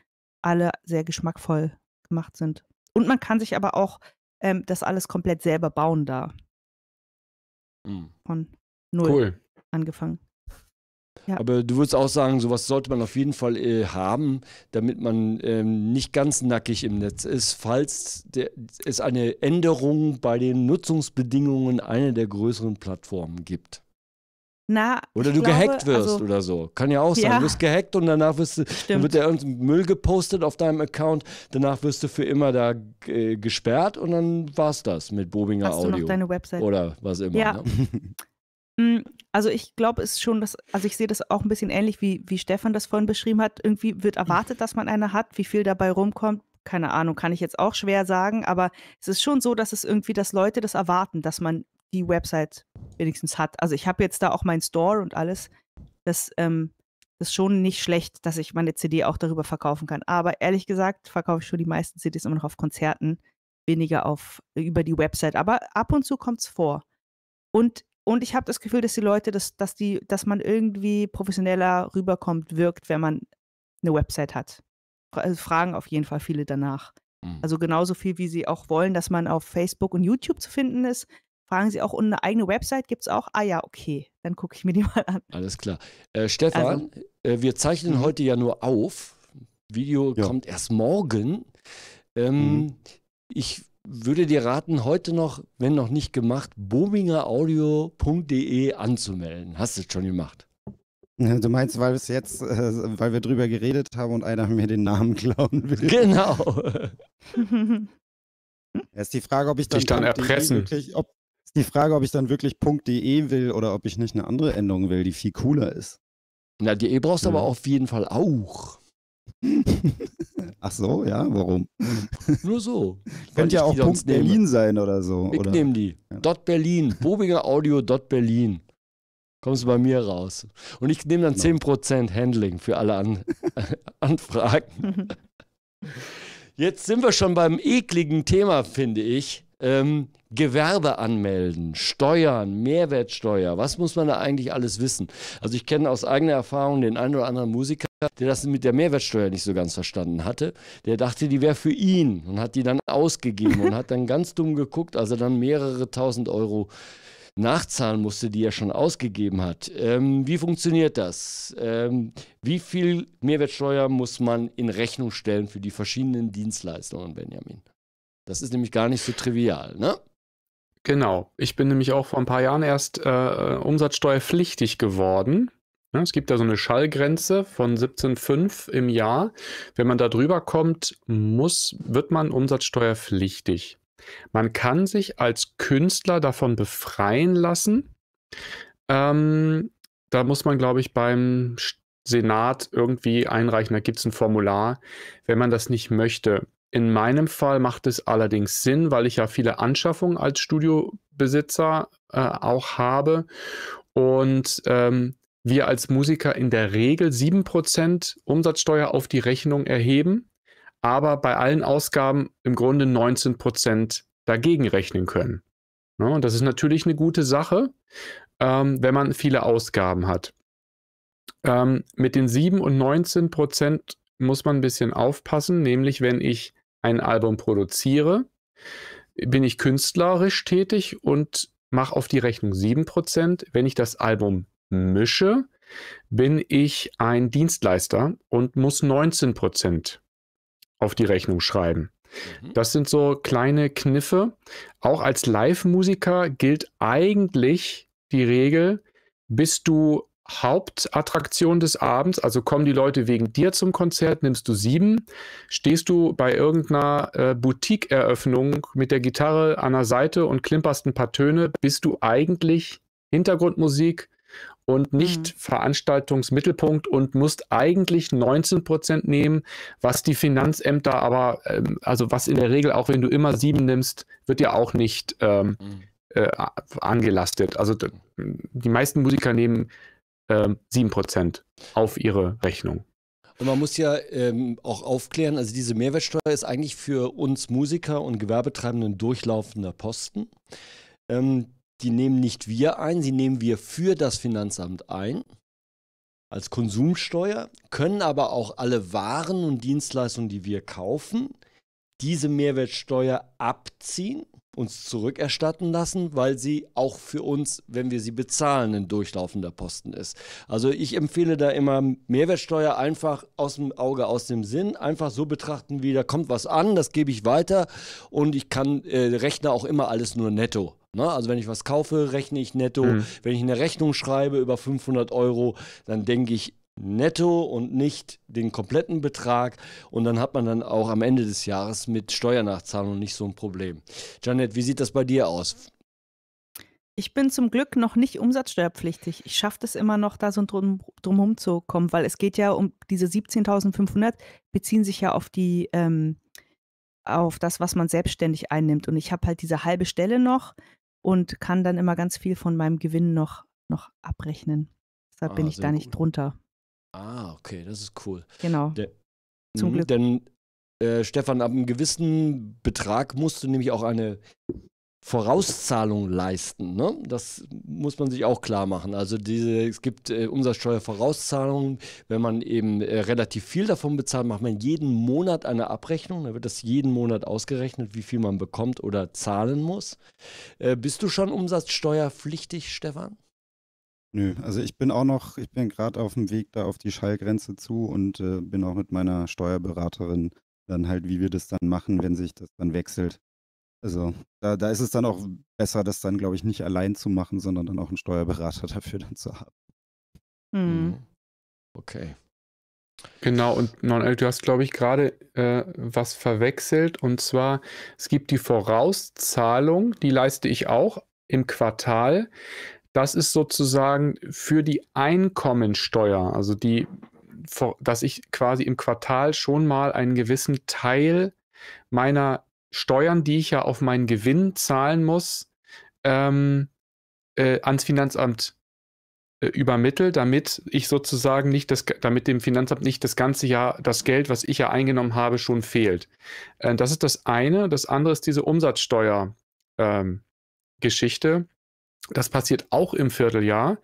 alle sehr geschmackvoll gemacht sind. Und man kann sich aber auch ähm, das alles komplett selber bauen da. Mhm. Von null cool. angefangen. Ja. Aber du würdest auch sagen, sowas sollte man auf jeden Fall äh, haben, damit man ähm, nicht ganz nackig im Netz ist, falls der, es eine Änderung bei den Nutzungsbedingungen einer der größeren Plattformen gibt. Na, oder du glaube, gehackt wirst also, oder so. Kann ja auch sein. Ja. Du wirst gehackt und danach wirst du, dann wird da irgendein Müll gepostet auf deinem Account. Danach wirst du für immer da äh, gesperrt und dann war's das mit Bobinger Hast Audio. Du noch deine Website. Oder was immer. Ja. Ne? <laughs> Mm, also ich glaube es schon, dass, also ich sehe das auch ein bisschen ähnlich, wie, wie Stefan das vorhin beschrieben hat. Irgendwie wird erwartet, dass man eine hat, wie viel dabei rumkommt. Keine Ahnung, kann ich jetzt auch schwer sagen, aber es ist schon so, dass es irgendwie, dass Leute das erwarten, dass man die Website wenigstens hat. Also ich habe jetzt da auch meinen Store und alles. Das ähm, ist schon nicht schlecht, dass ich meine CD auch darüber verkaufen kann. Aber ehrlich gesagt verkaufe ich schon die meisten CDs immer noch auf Konzerten, weniger auf äh, über die Website. Aber ab und zu kommt es vor. Und, und ich habe das Gefühl, dass die Leute, dass, dass, die, dass man irgendwie professioneller rüberkommt, wirkt, wenn man eine Website hat. Also fragen auf jeden Fall viele danach. Mhm. Also genauso viel, wie sie auch wollen, dass man auf Facebook und YouTube zu finden ist, Fragen Sie auch, und eine eigene Website gibt es auch? Ah ja, okay, dann gucke ich mir die <laughs> mal an. Alles klar. Äh, Stefan, also, äh, wir zeichnen mhm. heute ja nur auf. Video ja. kommt erst morgen. Ähm, mhm. Ich würde dir raten, heute noch, wenn noch nicht gemacht, bomingeraudio.de anzumelden. Hast du es schon gemacht? Ne, du meinst, weil es jetzt, äh, weil wir drüber geredet haben und einer mir den Namen <laughs> klauen will. Genau. Erst <laughs> die Frage, ob ich dann, dann erpressen. Wirklich, ob, die Frage, ob ich dann wirklich .de will oder ob ich nicht eine andere Endung will, die viel cooler ist. Na, die E brauchst du ja. aber mhm. auf jeden Fall auch. Ach so, ja, warum? Nur so. <laughs> Könnte ja auch Punkt Berlin nehme. sein oder so. Ich nehme die. Ja. Dot Berlin, Bobiger Audio Dot Berlin. Kommst du bei mir raus. Und ich nehme dann genau. 10% Handling für alle An <laughs> Anfragen. <laughs> Jetzt sind wir schon beim ekligen Thema, finde ich ähm, Gewerbe anmelden, Steuern, Mehrwertsteuer, was muss man da eigentlich alles wissen? Also ich kenne aus eigener Erfahrung den einen oder anderen Musiker, der das mit der Mehrwertsteuer nicht so ganz verstanden hatte. Der dachte, die wäre für ihn und hat die dann ausgegeben und hat dann ganz dumm geguckt, also dann mehrere tausend Euro nachzahlen musste, die er schon ausgegeben hat. Ähm, wie funktioniert das? Ähm, wie viel Mehrwertsteuer muss man in Rechnung stellen für die verschiedenen Dienstleistungen, Benjamin? Das ist nämlich gar nicht so trivial, ne? Genau. Ich bin nämlich auch vor ein paar Jahren erst äh, äh umsatzsteuerpflichtig geworden. Ne, es gibt da so eine Schallgrenze von 17,5 im Jahr. Wenn man da drüber kommt, muss, wird man umsatzsteuerpflichtig. Man kann sich als Künstler davon befreien lassen. Ähm, da muss man, glaube ich, beim Senat irgendwie einreichen. Da gibt es ein Formular, wenn man das nicht möchte. In meinem Fall macht es allerdings Sinn, weil ich ja viele Anschaffungen als Studiobesitzer äh, auch habe und ähm, wir als Musiker in der Regel 7% Umsatzsteuer auf die Rechnung erheben, aber bei allen Ausgaben im Grunde 19% dagegen rechnen können. Ja, ne, und das ist natürlich eine gute Sache, ähm, wenn man viele Ausgaben hat. Ähm, mit den 7 und 19 muss man ein bisschen aufpassen, nämlich wenn ich ein Album produziere, bin ich künstlerisch tätig und mache auf die Rechnung 7%. Wenn ich das Album mische, bin ich ein Dienstleister und muss 19% auf die Rechnung schreiben. Mhm. Das sind so kleine Kniffe. Auch als Live-Musiker gilt eigentlich die Regel, bist du Hauptattraktion des Abends? Also kommen die Leute wegen dir zum Konzert? Nimmst du sieben? Stehst du bei irgendeiner äh, Boutique-Eröffnung mit der Gitarre an der Seite und klimperst ein paar Töne? Bist du eigentlich Hintergrundmusik und nicht mhm. Veranstaltungsmittelpunkt und musst eigentlich 19 Prozent nehmen, was die Finanzämter aber, ähm, also was in der Regel, auch wenn du immer sieben nimmst, wird ja auch nicht ähm, mhm. äh, angelastet. Also mhm. die meisten Musiker nehmen ähm, 7% auf ihre Rechnung. Und man muss ja ähm, auch aufklären, also diese Mehrwertsteuer ist eigentlich für uns Musiker und Gewerbetreibenden durchlaufender Posten. Ähm, die nehmen nicht wir ein, sie nehmen wir für das Finanzamt ein als Konsumsteuer, können aber auch alle Waren und Dienstleistungen, die wir kaufen, diese Mehrwertsteuer abziehen uns zurückerstatten lassen, weil sie auch für uns, wenn wir sie bezahlen, ein durchlaufender Posten ist. Also ich empfehle da immer Mehrwertsteuer einfach aus dem Auge, aus dem Sinn, einfach so betrachten, wie da kommt was an, das gebe ich weiter und ich kann äh, rechne auch immer alles nur netto. Ne? Also wenn ich was kaufe, rechne ich netto. Mhm. Wenn ich eine Rechnung schreibe über 500 Euro, dann denke ich netto und nicht den kompletten Betrag. Und dann hat man dann auch am Ende des Jahres mit Steuernachzahlung nicht so ein Problem. Janet, wie sieht das bei dir aus? Ich bin zum Glück noch nicht umsatzsteuerpflichtig. Ich schaffe es immer noch, da so drum, drumherum zu kommen, weil es geht ja um diese 17.500, beziehen sich ja auf die, ähm, auf das, was man selbstständig einnimmt. Und ich habe halt diese halbe Stelle noch und kann dann immer ganz viel von meinem Gewinn noch, noch abrechnen. Deshalb ah, bin ich da gut. nicht drunter. Ah, okay, das ist cool. Genau. Der, Zum mh, Glück. Denn äh, Stefan, ab einem gewissen Betrag musst du nämlich auch eine Vorauszahlung leisten. Ne? Das muss man sich auch klar machen. Also diese, es gibt äh, Umsatzsteuervorauszahlungen. Wenn man eben äh, relativ viel davon bezahlt, macht man jeden Monat eine Abrechnung. Da wird das jeden Monat ausgerechnet, wie viel man bekommt oder zahlen muss. Äh, bist du schon umsatzsteuerpflichtig, Stefan? Nö, also ich bin auch noch, ich bin gerade auf dem Weg da auf die Schallgrenze zu und äh, bin auch mit meiner Steuerberaterin dann halt, wie wir das dann machen, wenn sich das dann wechselt. Also da, da ist es dann auch besser, das dann, glaube ich, nicht allein zu machen, sondern dann auch einen Steuerberater <laughs> dafür dann zu haben. Mhm. Okay. Genau, und non du hast, glaube ich, gerade äh, was verwechselt. Und zwar, es gibt die Vorauszahlung, die leiste ich auch im Quartal das ist sozusagen für die Einkommensteuer, also die, dass ich quasi im Quartal schon mal einen gewissen Teil meiner Steuern, die ich ja auf meinen Gewinn zahlen muss, ähm, äh, ans Finanzamt äh, übermittle, damit ich sozusagen nicht das, damit dem Finanzamt nicht das ganze Jahr das Geld, was ich ja eingenommen habe, schon fehlt. Äh, das ist das eine. Das andere ist diese Umsatzsteuer. Ähm, Geschichte, das passiert auch im Vierteljahr.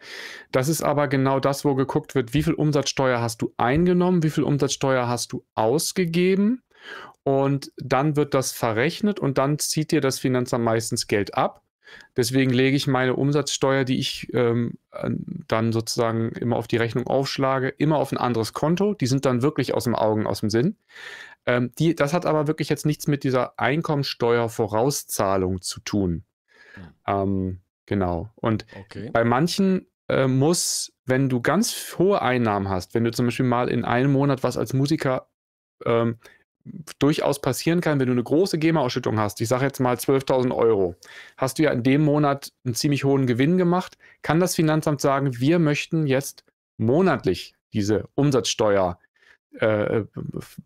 Das ist aber genau das, wo geguckt wird, wie viel Umsatzsteuer hast du eingenommen, wie viel Umsatzsteuer hast du ausgegeben. Und dann wird das verrechnet und dann zieht dir das Finanzamt meistens Geld ab. Deswegen lege ich meine Umsatzsteuer, die ich ähm, dann sozusagen immer auf die Rechnung aufschlage, immer auf ein anderes Konto. Die sind dann wirklich aus dem Augen, aus dem Sinn. Ähm, die, das hat aber wirklich jetzt nichts mit dieser Einkommensteuervorauszahlung zu tun. Ja. Ähm, Genau. Und okay. bei manchen äh, muss, wenn du ganz hohe Einnahmen hast, wenn du zum Beispiel mal in einem Monat was als Musiker ähm, durchaus passieren kann, wenn du eine große GEMA-Ausschüttung hast, ich sage jetzt mal 12.000 Euro, hast du ja in dem Monat einen ziemlich hohen Gewinn gemacht, kann das Finanzamt sagen, wir möchten jetzt monatlich diese Umsatzsteuer äh, äh,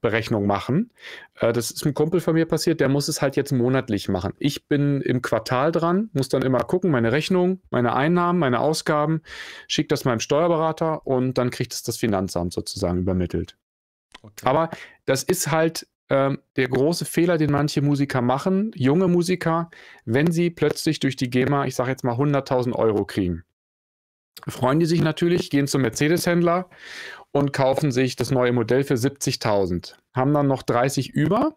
Berechnung machen. Äh, das ist einem Kumpel von mir passiert, der muss es halt jetzt monatlich machen. Ich bin im Quartal dran, muss dann immer gucken, meine Rechnung, meine Einnahmen, meine Ausgaben, schicke das meinem Steuerberater und dann kriegt es das Finanzamt sozusagen übermittelt. Okay. Aber das ist halt ähm, der große Fehler, den manche Musiker machen, junge Musiker, wenn sie plötzlich durch die GEMA, ich sage jetzt mal 100.000 Euro kriegen. Freuen die sich natürlich, gehen zum Mercedes-Händler und kaufen sich das neue Modell für 70.000. Haben dann noch 30 über.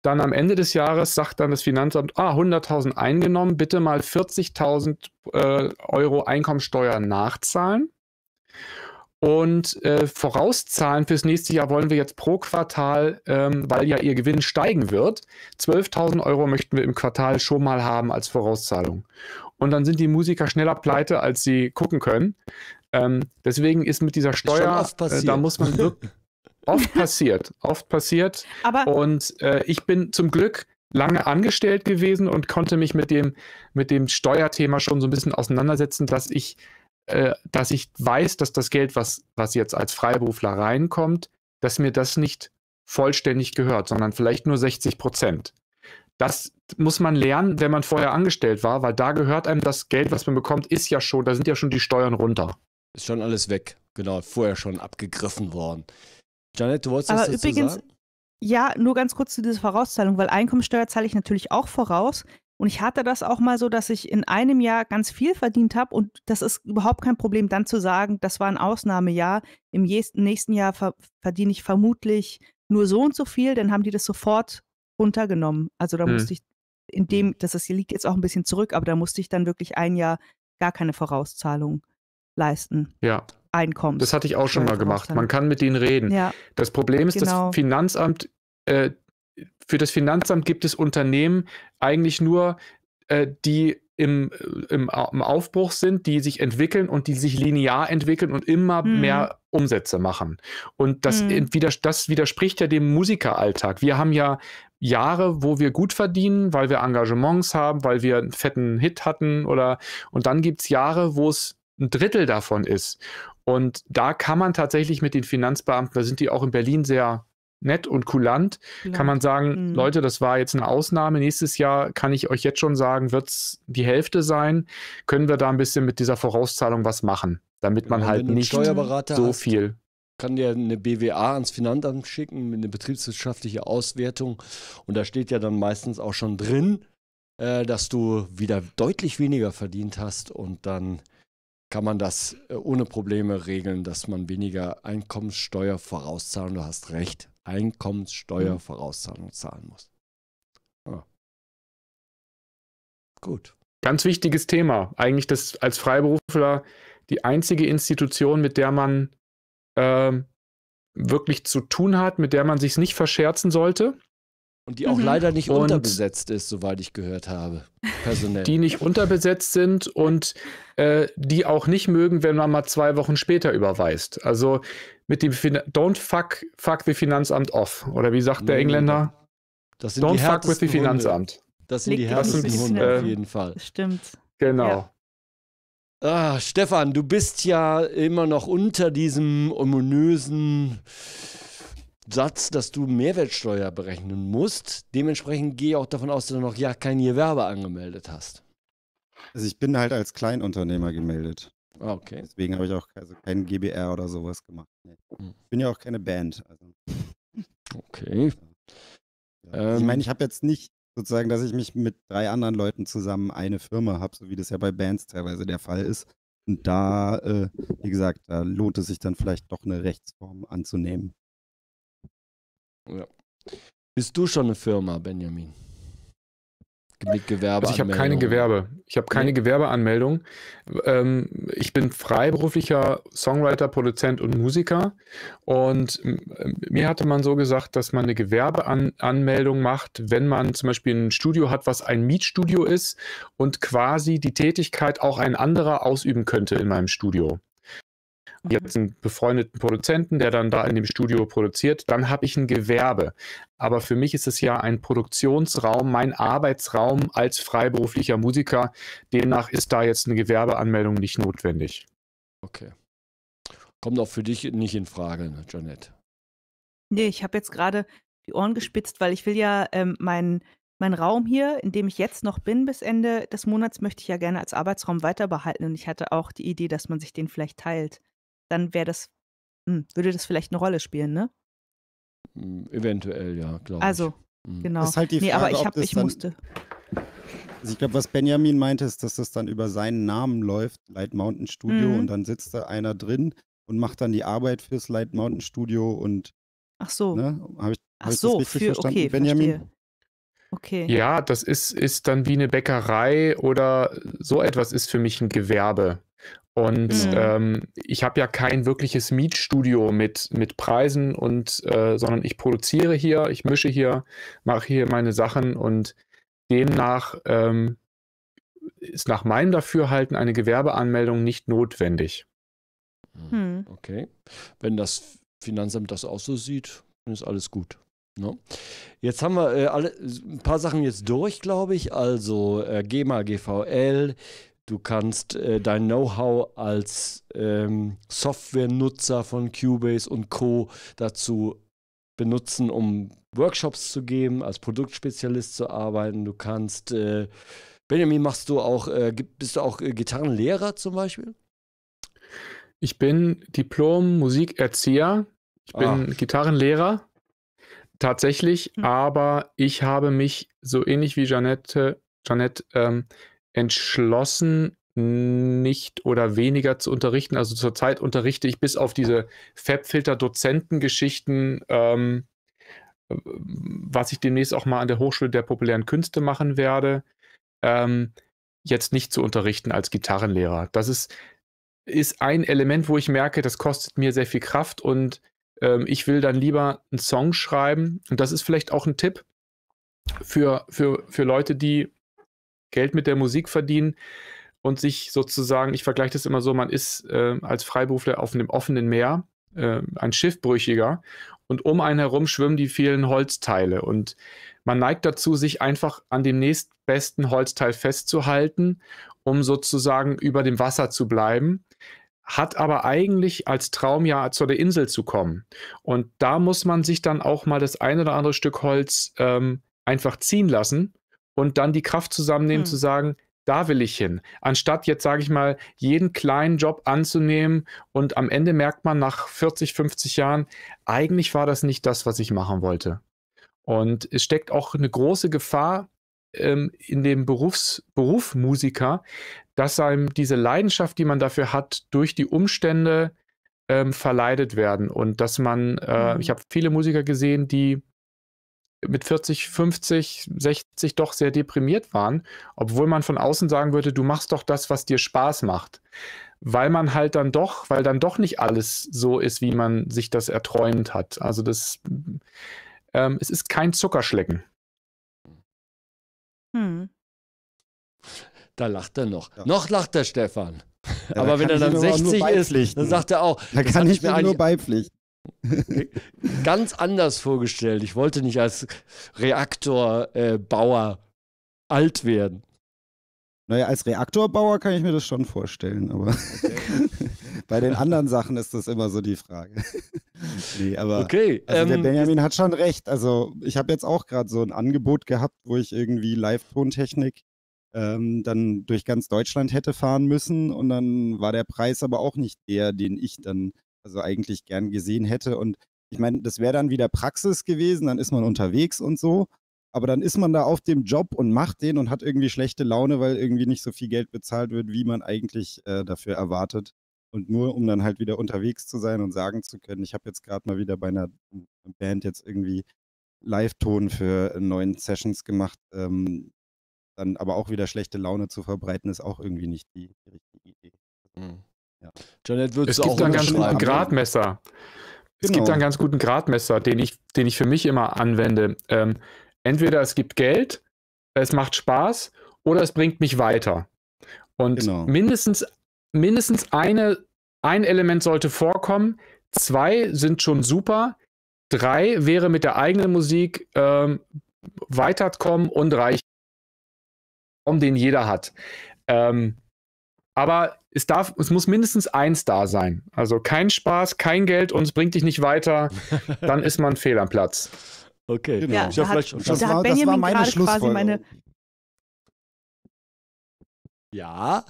Dann am Ende des Jahres sagt dann das Finanzamt, ah, 100.000 eingenommen, bitte mal 40.000 äh, Euro Einkommensteuer nachzahlen. Und äh, vorauszahlen fürs nächste Jahr wollen wir jetzt pro Quartal, ähm, weil ja ihr Gewinn steigen wird. 12.000 Euro möchten wir im Quartal schon mal haben als Vorauszahlung. Und dann sind die Musiker schneller pleite, als sie gucken können. Ähm, deswegen ist mit dieser Steuer, äh, da muss man wirklich <laughs> oft passiert, oft passiert. Aber und äh, ich bin zum Glück lange angestellt gewesen und konnte mich mit dem, mit dem Steuerthema schon so ein bisschen auseinandersetzen, dass ich, äh, dass ich weiß, dass das Geld, was, was jetzt als Freiberufler reinkommt, dass mir das nicht vollständig gehört, sondern vielleicht nur 60 Prozent. Das muss man lernen, wenn man vorher angestellt war, weil da gehört einem das Geld, was man bekommt, ist ja schon, da sind ja schon die Steuern runter. Ist schon alles weg. Genau, vorher schon abgegriffen worden. Janet, du wolltest Aber was übrigens, sagen? Ja, nur ganz kurz zu dieser Vorauszahlung, weil Einkommensteuer zahle ich natürlich auch voraus. Und ich hatte das auch mal so, dass ich in einem Jahr ganz viel verdient habe. Und das ist überhaupt kein Problem, dann zu sagen, das war ein Ausnahmejahr. Im nächsten Jahr ver verdiene ich vermutlich nur so und so viel. Dann haben die das sofort runtergenommen. Also da hm. musste ich, in dem, hm. das ist, liegt jetzt auch ein bisschen zurück, aber da musste ich dann wirklich ein Jahr gar keine Vorauszahlung leisten. Ja. Einkommens. Das hatte ich auch schon mal gemacht. Man kann mit denen reden. Ja. Das Problem ist, genau. das Finanzamt, äh, für das Finanzamt gibt es Unternehmen eigentlich nur, äh, die im, äh, im, im, Aufbruch sind, die sich entwickeln und die sich linear entwickeln und immer mhm. mehr Umsätze machen. Und das, mhm. widers das widerspricht ja dem Musikeralltag. Wir haben ja Jahre, wo wir gut verdienen, weil wir Engagements haben, weil wir einen fetten Hit hatten oder und dann gibt es Jahre, wo es ein Drittel davon ist. Und da kann man tatsächlich mit den Finanzbeamten, da sind die auch in Berlin sehr nett und kulant, ja. kann man sagen, mhm. Leute, das war jetzt eine Ausnahme. Nächstes Jahr kann ich euch jetzt schon sagen, wird es die Hälfte sein. Können wir da ein bisschen mit dieser Vorauszahlung was machen, damit man ja, halt nicht so hast, viel. Kann dir eine BWA ans Finanzamt schicken, eine betriebswirtschaftliche Auswertung. Und da steht ja dann meistens auch schon drin, äh, dass du wieder deutlich weniger verdient hast und dann kann man das äh, ohne Probleme regeln, dass man weniger Einkommenssteuer vorauszahlung, du hast recht, Einkommenssteuer mhm. vorauszahlung zahlen muss. Ah. Gut. Ganz wichtiges Thema. Eigentlich das als Freiberufler die einzige Institution, mit der man äh, wirklich zu tun hat, mit der man sich nicht verscherzen sollte. Und die auch mhm. leider nicht und unterbesetzt ist, soweit ich gehört habe. Personell. Die nicht unterbesetzt sind und äh, die auch nicht mögen, wenn man mal zwei Wochen später überweist. Also mit dem fin Don't fuck, fuck the Finanzamt off. Oder wie sagt der Engländer? Das sind Don't fuck with the Hunde. Finanzamt. Das sind Liegt die härtesten Hunde auf jeden Fall. Stimmt. Genau. Ja. Ah, Stefan, du bist ja immer noch unter diesem ominösen Satz, dass du Mehrwertsteuer berechnen musst. Dementsprechend gehe ich auch davon aus, dass du noch ja kein Gewerbe angemeldet hast. Also ich bin halt als Kleinunternehmer gemeldet. Ah, okay. Deswegen habe ich auch also kein GBR oder sowas gemacht. Nee. Hm. Ich bin ja auch keine Band. Also. Okay. Ja. Also ähm, ich meine, ich habe jetzt nicht sozusagen, dass ich mich mit drei anderen Leuten zusammen eine Firma habe, so wie das ja bei Bands teilweise der Fall ist. Und da, äh, wie gesagt, da lohnt es sich dann vielleicht doch eine Rechtsform anzunehmen. Ja. Bist du schon eine Firma, Benjamin? Mit Gewerbe. Also ich habe keine Gewerbe. Ich habe keine nee. Gewerbeanmeldung. Ähm, ich bin freiberuflicher Songwriter, Produzent und Musiker. Und äh, mir hatte man so gesagt, dass man eine Gewerbeanmeldung macht, wenn man zum Beispiel ein Studio hat, was ein Mietstudio ist und quasi die Tätigkeit auch ein anderer ausüben könnte in meinem Studio jetzt einen befreundeten Produzenten, der dann da in dem Studio produziert, dann habe ich ein Gewerbe. Aber für mich ist es ja ein Produktionsraum, mein Arbeitsraum als freiberuflicher Musiker. Demnach ist da jetzt eine Gewerbeanmeldung nicht notwendig. Okay. Kommt auch für dich nicht in Frage, ne, Janet. Nee, ich habe jetzt gerade die Ohren gespitzt, weil ich will ja ähm, meinen mein Raum hier, in dem ich jetzt noch bin bis Ende des Monats, möchte ich ja gerne als Arbeitsraum weiter behalten. Und ich hatte auch die Idee, dass man sich den vielleicht teilt dann wäre das, hm, würde das vielleicht eine Rolle spielen, ne? Hm, eventuell, ja, klar. Also, ich. Hm. genau. Das ist halt die Frage, nee, aber ich, hab, ich musste. Also ich glaube, was Benjamin meinte, ist, dass das dann über seinen Namen läuft, Light Mountain Studio, mhm. und dann sitzt da einer drin und macht dann die Arbeit fürs Light Mountain Studio und Ach so. Ne, Habe ich, hab Ach so, das richtig für, verstanden, okay, Benjamin? Verstehe. Okay. Ja, das ist, ist dann wie eine Bäckerei oder so etwas ist für mich ein Gewerbe. Und genau. ähm, ich habe ja kein wirkliches Mietstudio mit, mit Preisen und äh, sondern ich produziere hier, ich mische hier, mache hier meine Sachen und demnach ähm, ist nach meinem Dafürhalten eine Gewerbeanmeldung nicht notwendig. Hm. hm. Okay. Wenn das Finanzamt das auch so sieht, dann ist alles gut. No. Ne? Jetzt haben wir äh, alle, ein paar Sachen jetzt durch, glaube ich. Also äh, GEMA, GVL, Du kannst äh, dein Know-how als ähm, Softwarenutzer von Cubase und Co. dazu benutzen, um Workshops zu geben, als Produktspezialist zu arbeiten. Du kannst, äh, Benjamin, machst du auch, äh, bist du auch äh, Gitarrenlehrer zum Beispiel? Ich bin Diplom-Musikerzieher. Ich bin ah. Gitarrenlehrer. Tatsächlich, hm. aber ich habe mich so ähnlich wie Janette, Janette ähm, entschlossen, nicht oder weniger zu unterrichten. Also zurzeit unterrichte ich bis auf diese fabfilter dozentengeschichten ähm, was ich demnächst auch mal an der Hochschule der populären Künste machen werde, ähm, jetzt nicht zu unterrichten als Gitarrenlehrer. Das ist, ist ein Element, wo ich merke, das kostet mir sehr viel Kraft und ähm, ich will dann lieber einen Song schreiben. Und das ist vielleicht auch ein Tipp für, für, für Leute, die Geld mit der Musik verdienen und sich sozusagen, ich vergleiche das immer so, man ist äh, als Freiberufler auf einem offenen Meer, äh, ein Schiffbrüchiger und um einen herum schwimmen die vielen Holzteile und man neigt dazu, sich einfach an dem nächstbesten Holzteil festzuhalten, um sozusagen über dem Wasser zu bleiben hat aber eigentlich als Traum ja zu der Insel zu kommen. Und da muss man sich dann auch mal das ein oder andere Stück Holz ähm, einfach ziehen lassen und dann die Kraft zusammennehmen, hm. zu sagen, da will ich hin. Anstatt jetzt, sage ich mal, jeden kleinen Job anzunehmen und am Ende merkt man nach 40, 50 Jahren, eigentlich war das nicht das, was ich machen wollte. Und es steckt auch eine große Gefahr ähm, in dem Berufs Beruf Musiker, dass einem diese Leidenschaft, die man dafür hat, durch die Umstände ähm, verleidet werden. Und dass man, äh, mhm. ich hm. habe viele Musiker gesehen, die mit 40, 50, 60 doch sehr deprimiert waren, obwohl man von außen sagen würde, du machst doch das, was dir Spaß macht. Weil man halt dann doch, weil dann doch nicht alles so ist, wie man sich das erträumt hat. Also das, ähm, es ist kein Zuckerschlecken. Hm. Da lacht er noch. Ja. Noch lacht der Stefan. Ja, aber wenn er dann 60 ist, dann sagt er auch. Da kann ich mir nur beipflichten. <laughs> ganz anders vorgestellt. Ich wollte nicht als Reaktorbauer äh, alt werden. Naja, als Reaktorbauer kann ich mir das schon vorstellen, aber okay. <laughs> bei den anderen Sachen ist das immer so die Frage. <laughs> nee, aber okay, also ähm, der Benjamin hat schon recht. Also ich habe jetzt auch gerade so ein Angebot gehabt, wo ich irgendwie Live-Tontechnik ähm, dann durch ganz Deutschland hätte fahren müssen und dann war der Preis aber auch nicht der, den ich dann also eigentlich gern gesehen hätte. Und ich meine, das wäre dann wieder Praxis gewesen, dann ist man unterwegs und so. Aber dann ist man da auf dem Job und macht den und hat irgendwie schlechte Laune, weil irgendwie nicht so viel Geld bezahlt wird, wie man eigentlich äh, dafür erwartet. Und nur um dann halt wieder unterwegs zu sein und sagen zu können, ich habe jetzt gerade mal wieder bei einer Band jetzt irgendwie Live-Ton für neun Sessions gemacht. Ähm, dann aber auch wieder schlechte Laune zu verbreiten, ist auch irgendwie nicht die, richtige Idee. Mhm. Ja. Janet es gibt auch einen ganz guten Gradmesser. Es gibt genau. einen ganz guten Gradmesser, den ich, den ich für mich immer anwende. Ähm, entweder es gibt Geld, es macht Spaß oder es bringt mich weiter. Und genau. mindestens, mindestens eine, ein Element sollte vorkommen. Zwei sind schon super. Drei wäre mit der eigenen Musik ähm, weiterkommen und reich, den jeder hat. Ähm, aber es darf, es muss mindestens eins da sein. Also kein Spaß, kein Geld und es bringt dich nicht weiter. <laughs> Dann ist man fehl am Platz. Okay, genau. ja, ich da hat, schon, das, da war, das war meine Schlussfolgerung. ja.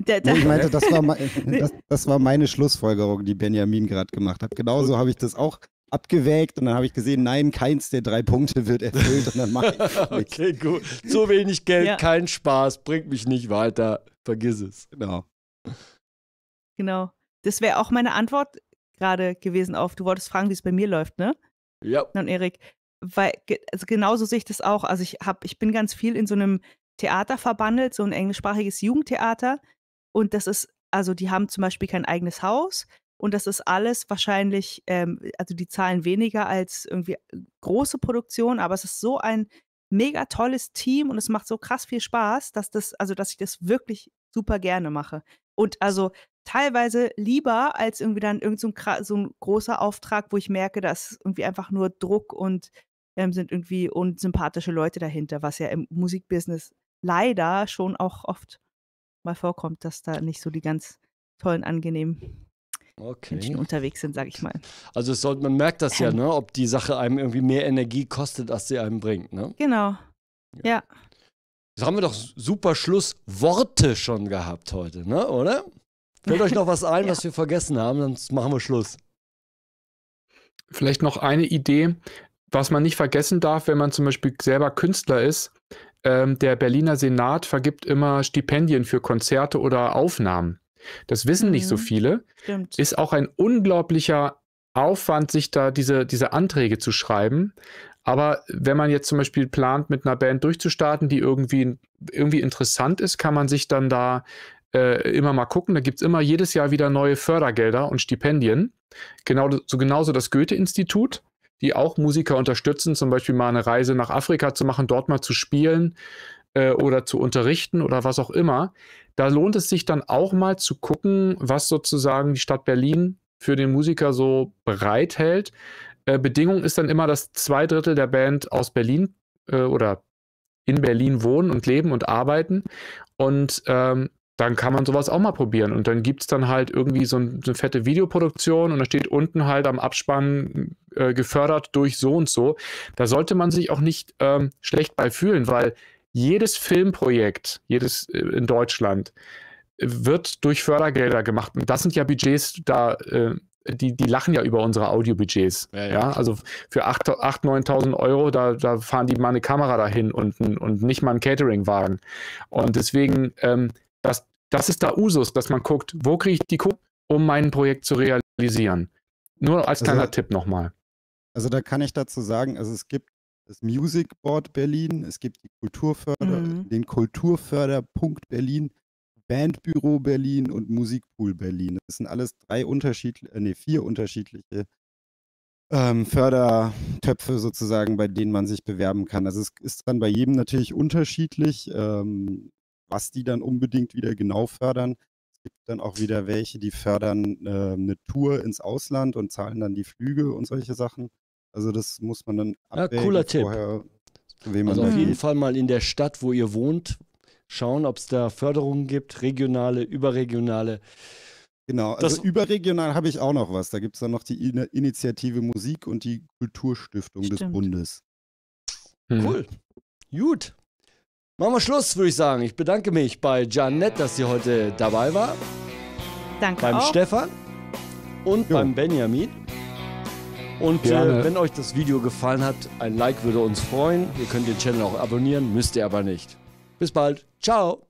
Der, der ich meinte, das war, <laughs> das, das war, meine Schlussfolgerung, die Benjamin gerade gemacht hat. Genauso habe ich das auch abgewägt und dann habe ich gesehen, nein, keins der drei Punkte wird erfüllt und dann mache ich <laughs> Okay, gut. Zu wenig Geld, ja. kein Spaß, bringt mich nicht weiter. Vergiss es. Genau. Genau. Das wäre auch meine Antwort gerade gewesen auf, du wolltest fragen, wie es bei mir läuft, ne? Ja. Und Erik, weil also genauso sehe ich das auch. Also ich habe, ich bin ganz viel in so einem Theater verbandelt, so ein englischsprachiges Jugendtheater. Und das ist, also die haben zum Beispiel kein eigenes Haus. Und das ist alles wahrscheinlich, ähm, also die zahlen weniger als irgendwie große Produktionen, aber es ist so ein mega tolles Team und es macht so krass viel Spaß, dass das, also dass ich das wirklich super gerne mache. Und also teilweise lieber als irgendwie dann irgend so ein, so ein großer Auftrag, wo ich merke, dass irgendwie einfach nur Druck und ähm, sind irgendwie unsympathische Leute dahinter, was ja im Musikbusiness leider schon auch oft mal vorkommt, dass da nicht so die ganz tollen, angenehmen okay. Menschen unterwegs sind, sage ich mal. Also es sollte, man merkt das ja, ähm. ne? ob die Sache einem irgendwie mehr Energie kostet, als sie einem bringt. Ne? Genau. ja. ja. Jetzt haben wir doch super Schlussworte schon gehabt heute, ne? oder? Fällt euch noch was ein, <laughs> ja. was wir vergessen haben, sonst machen wir Schluss. Vielleicht noch eine Idee, was man nicht vergessen darf, wenn man zum Beispiel selber Künstler ist. Ähm, der Berliner Senat vergibt immer Stipendien für Konzerte oder Aufnahmen. Das wissen mhm. nicht so mhm. viele. Stimmt. Ist auch ein unglaublicher Aufwand, sich da diese, diese Anträge zu schreiben. Aber wenn man jetzt zum Beispiel plant, mit einer Band durchzustarten, die irgendwie, irgendwie interessant ist, kann man sich dann da äh, immer mal gucken. Da gibt es immer jedes Jahr wieder neue Fördergelder und Stipendien. Genau, so genauso das Goethe-Institut, die auch Musiker unterstützen, zum Beispiel mal eine Reise nach Afrika zu machen, dort mal zu spielen äh, oder zu unterrichten oder was auch immer. Da lohnt es sich dann auch mal zu gucken, was sozusagen die Stadt Berlin für den Musiker so bereithält. Äh, Bedingung ist dann immer, dass zwei Drittel der Band aus Berlin äh, oder in Berlin wohnen und leben und arbeiten. Und ähm, dann kann man sowas auch mal probieren. Und dann gibt es dann halt irgendwie so, ein, so, eine fette Videoproduktion und da steht unten halt am Abspann äh, gefördert durch so und so. Da sollte man sich auch nicht ähm, schlecht bei fühlen, weil jedes Filmprojekt, jedes äh, in Deutschland, äh, wird durch Fördergelder gemacht. Und das sind ja Budgets, da äh, die, die lachen ja über unsere Audiobudgets. Ja, ja, ja, also für 8.000, 9.000 Euro, da, da fahren die mal eine Kamera dahin und, und nicht mal einen Catering-Wagen. Und deswegen, ähm, das, das ist da Usus, dass man guckt, wo kriege ich die Kohle, um mein Projekt zu realisieren. Nur als also kleiner also, Tipp nochmal. Also da kann ich dazu sagen, also es gibt das Music Board Berlin, es gibt die Kulturförder, mhm. den Kulturförderpunkt Berlin, Bandbüro Berlin und Musikpool Berlin. Das sind alles drei unterschiedliche, äh, nee, vier unterschiedliche ähm, Fördertöpfe sozusagen, bei denen man sich bewerben kann. Also es ist dann bei jedem natürlich unterschiedlich, ähm, was die dann unbedingt wieder genau fördern. Es gibt dann auch wieder welche, die fördern äh, eine Tour ins Ausland und zahlen dann die Flüge und solche Sachen. Also das muss man dann abwägen. Ja, cooler vorher, Tipp. also auf jeden Fall mal in der Stadt, wo ihr wohnt, schauen, ob es da Förderungen gibt, regionale, überregionale. Genau, also das überregional habe ich auch noch was. Da gibt es dann noch die In Initiative Musik und die Kulturstiftung Stimmt. des Bundes. Hm. Cool. Gut. Machen wir Schluss, würde ich sagen. Ich bedanke mich bei Janette, dass sie heute dabei war. Danke. Beim auch. Stefan und jo. beim Benjamin. Und äh, wenn euch das Video gefallen hat, ein Like würde uns freuen. Ihr könnt den Channel auch abonnieren, müsst ihr aber nicht. Bis bald. Ciao.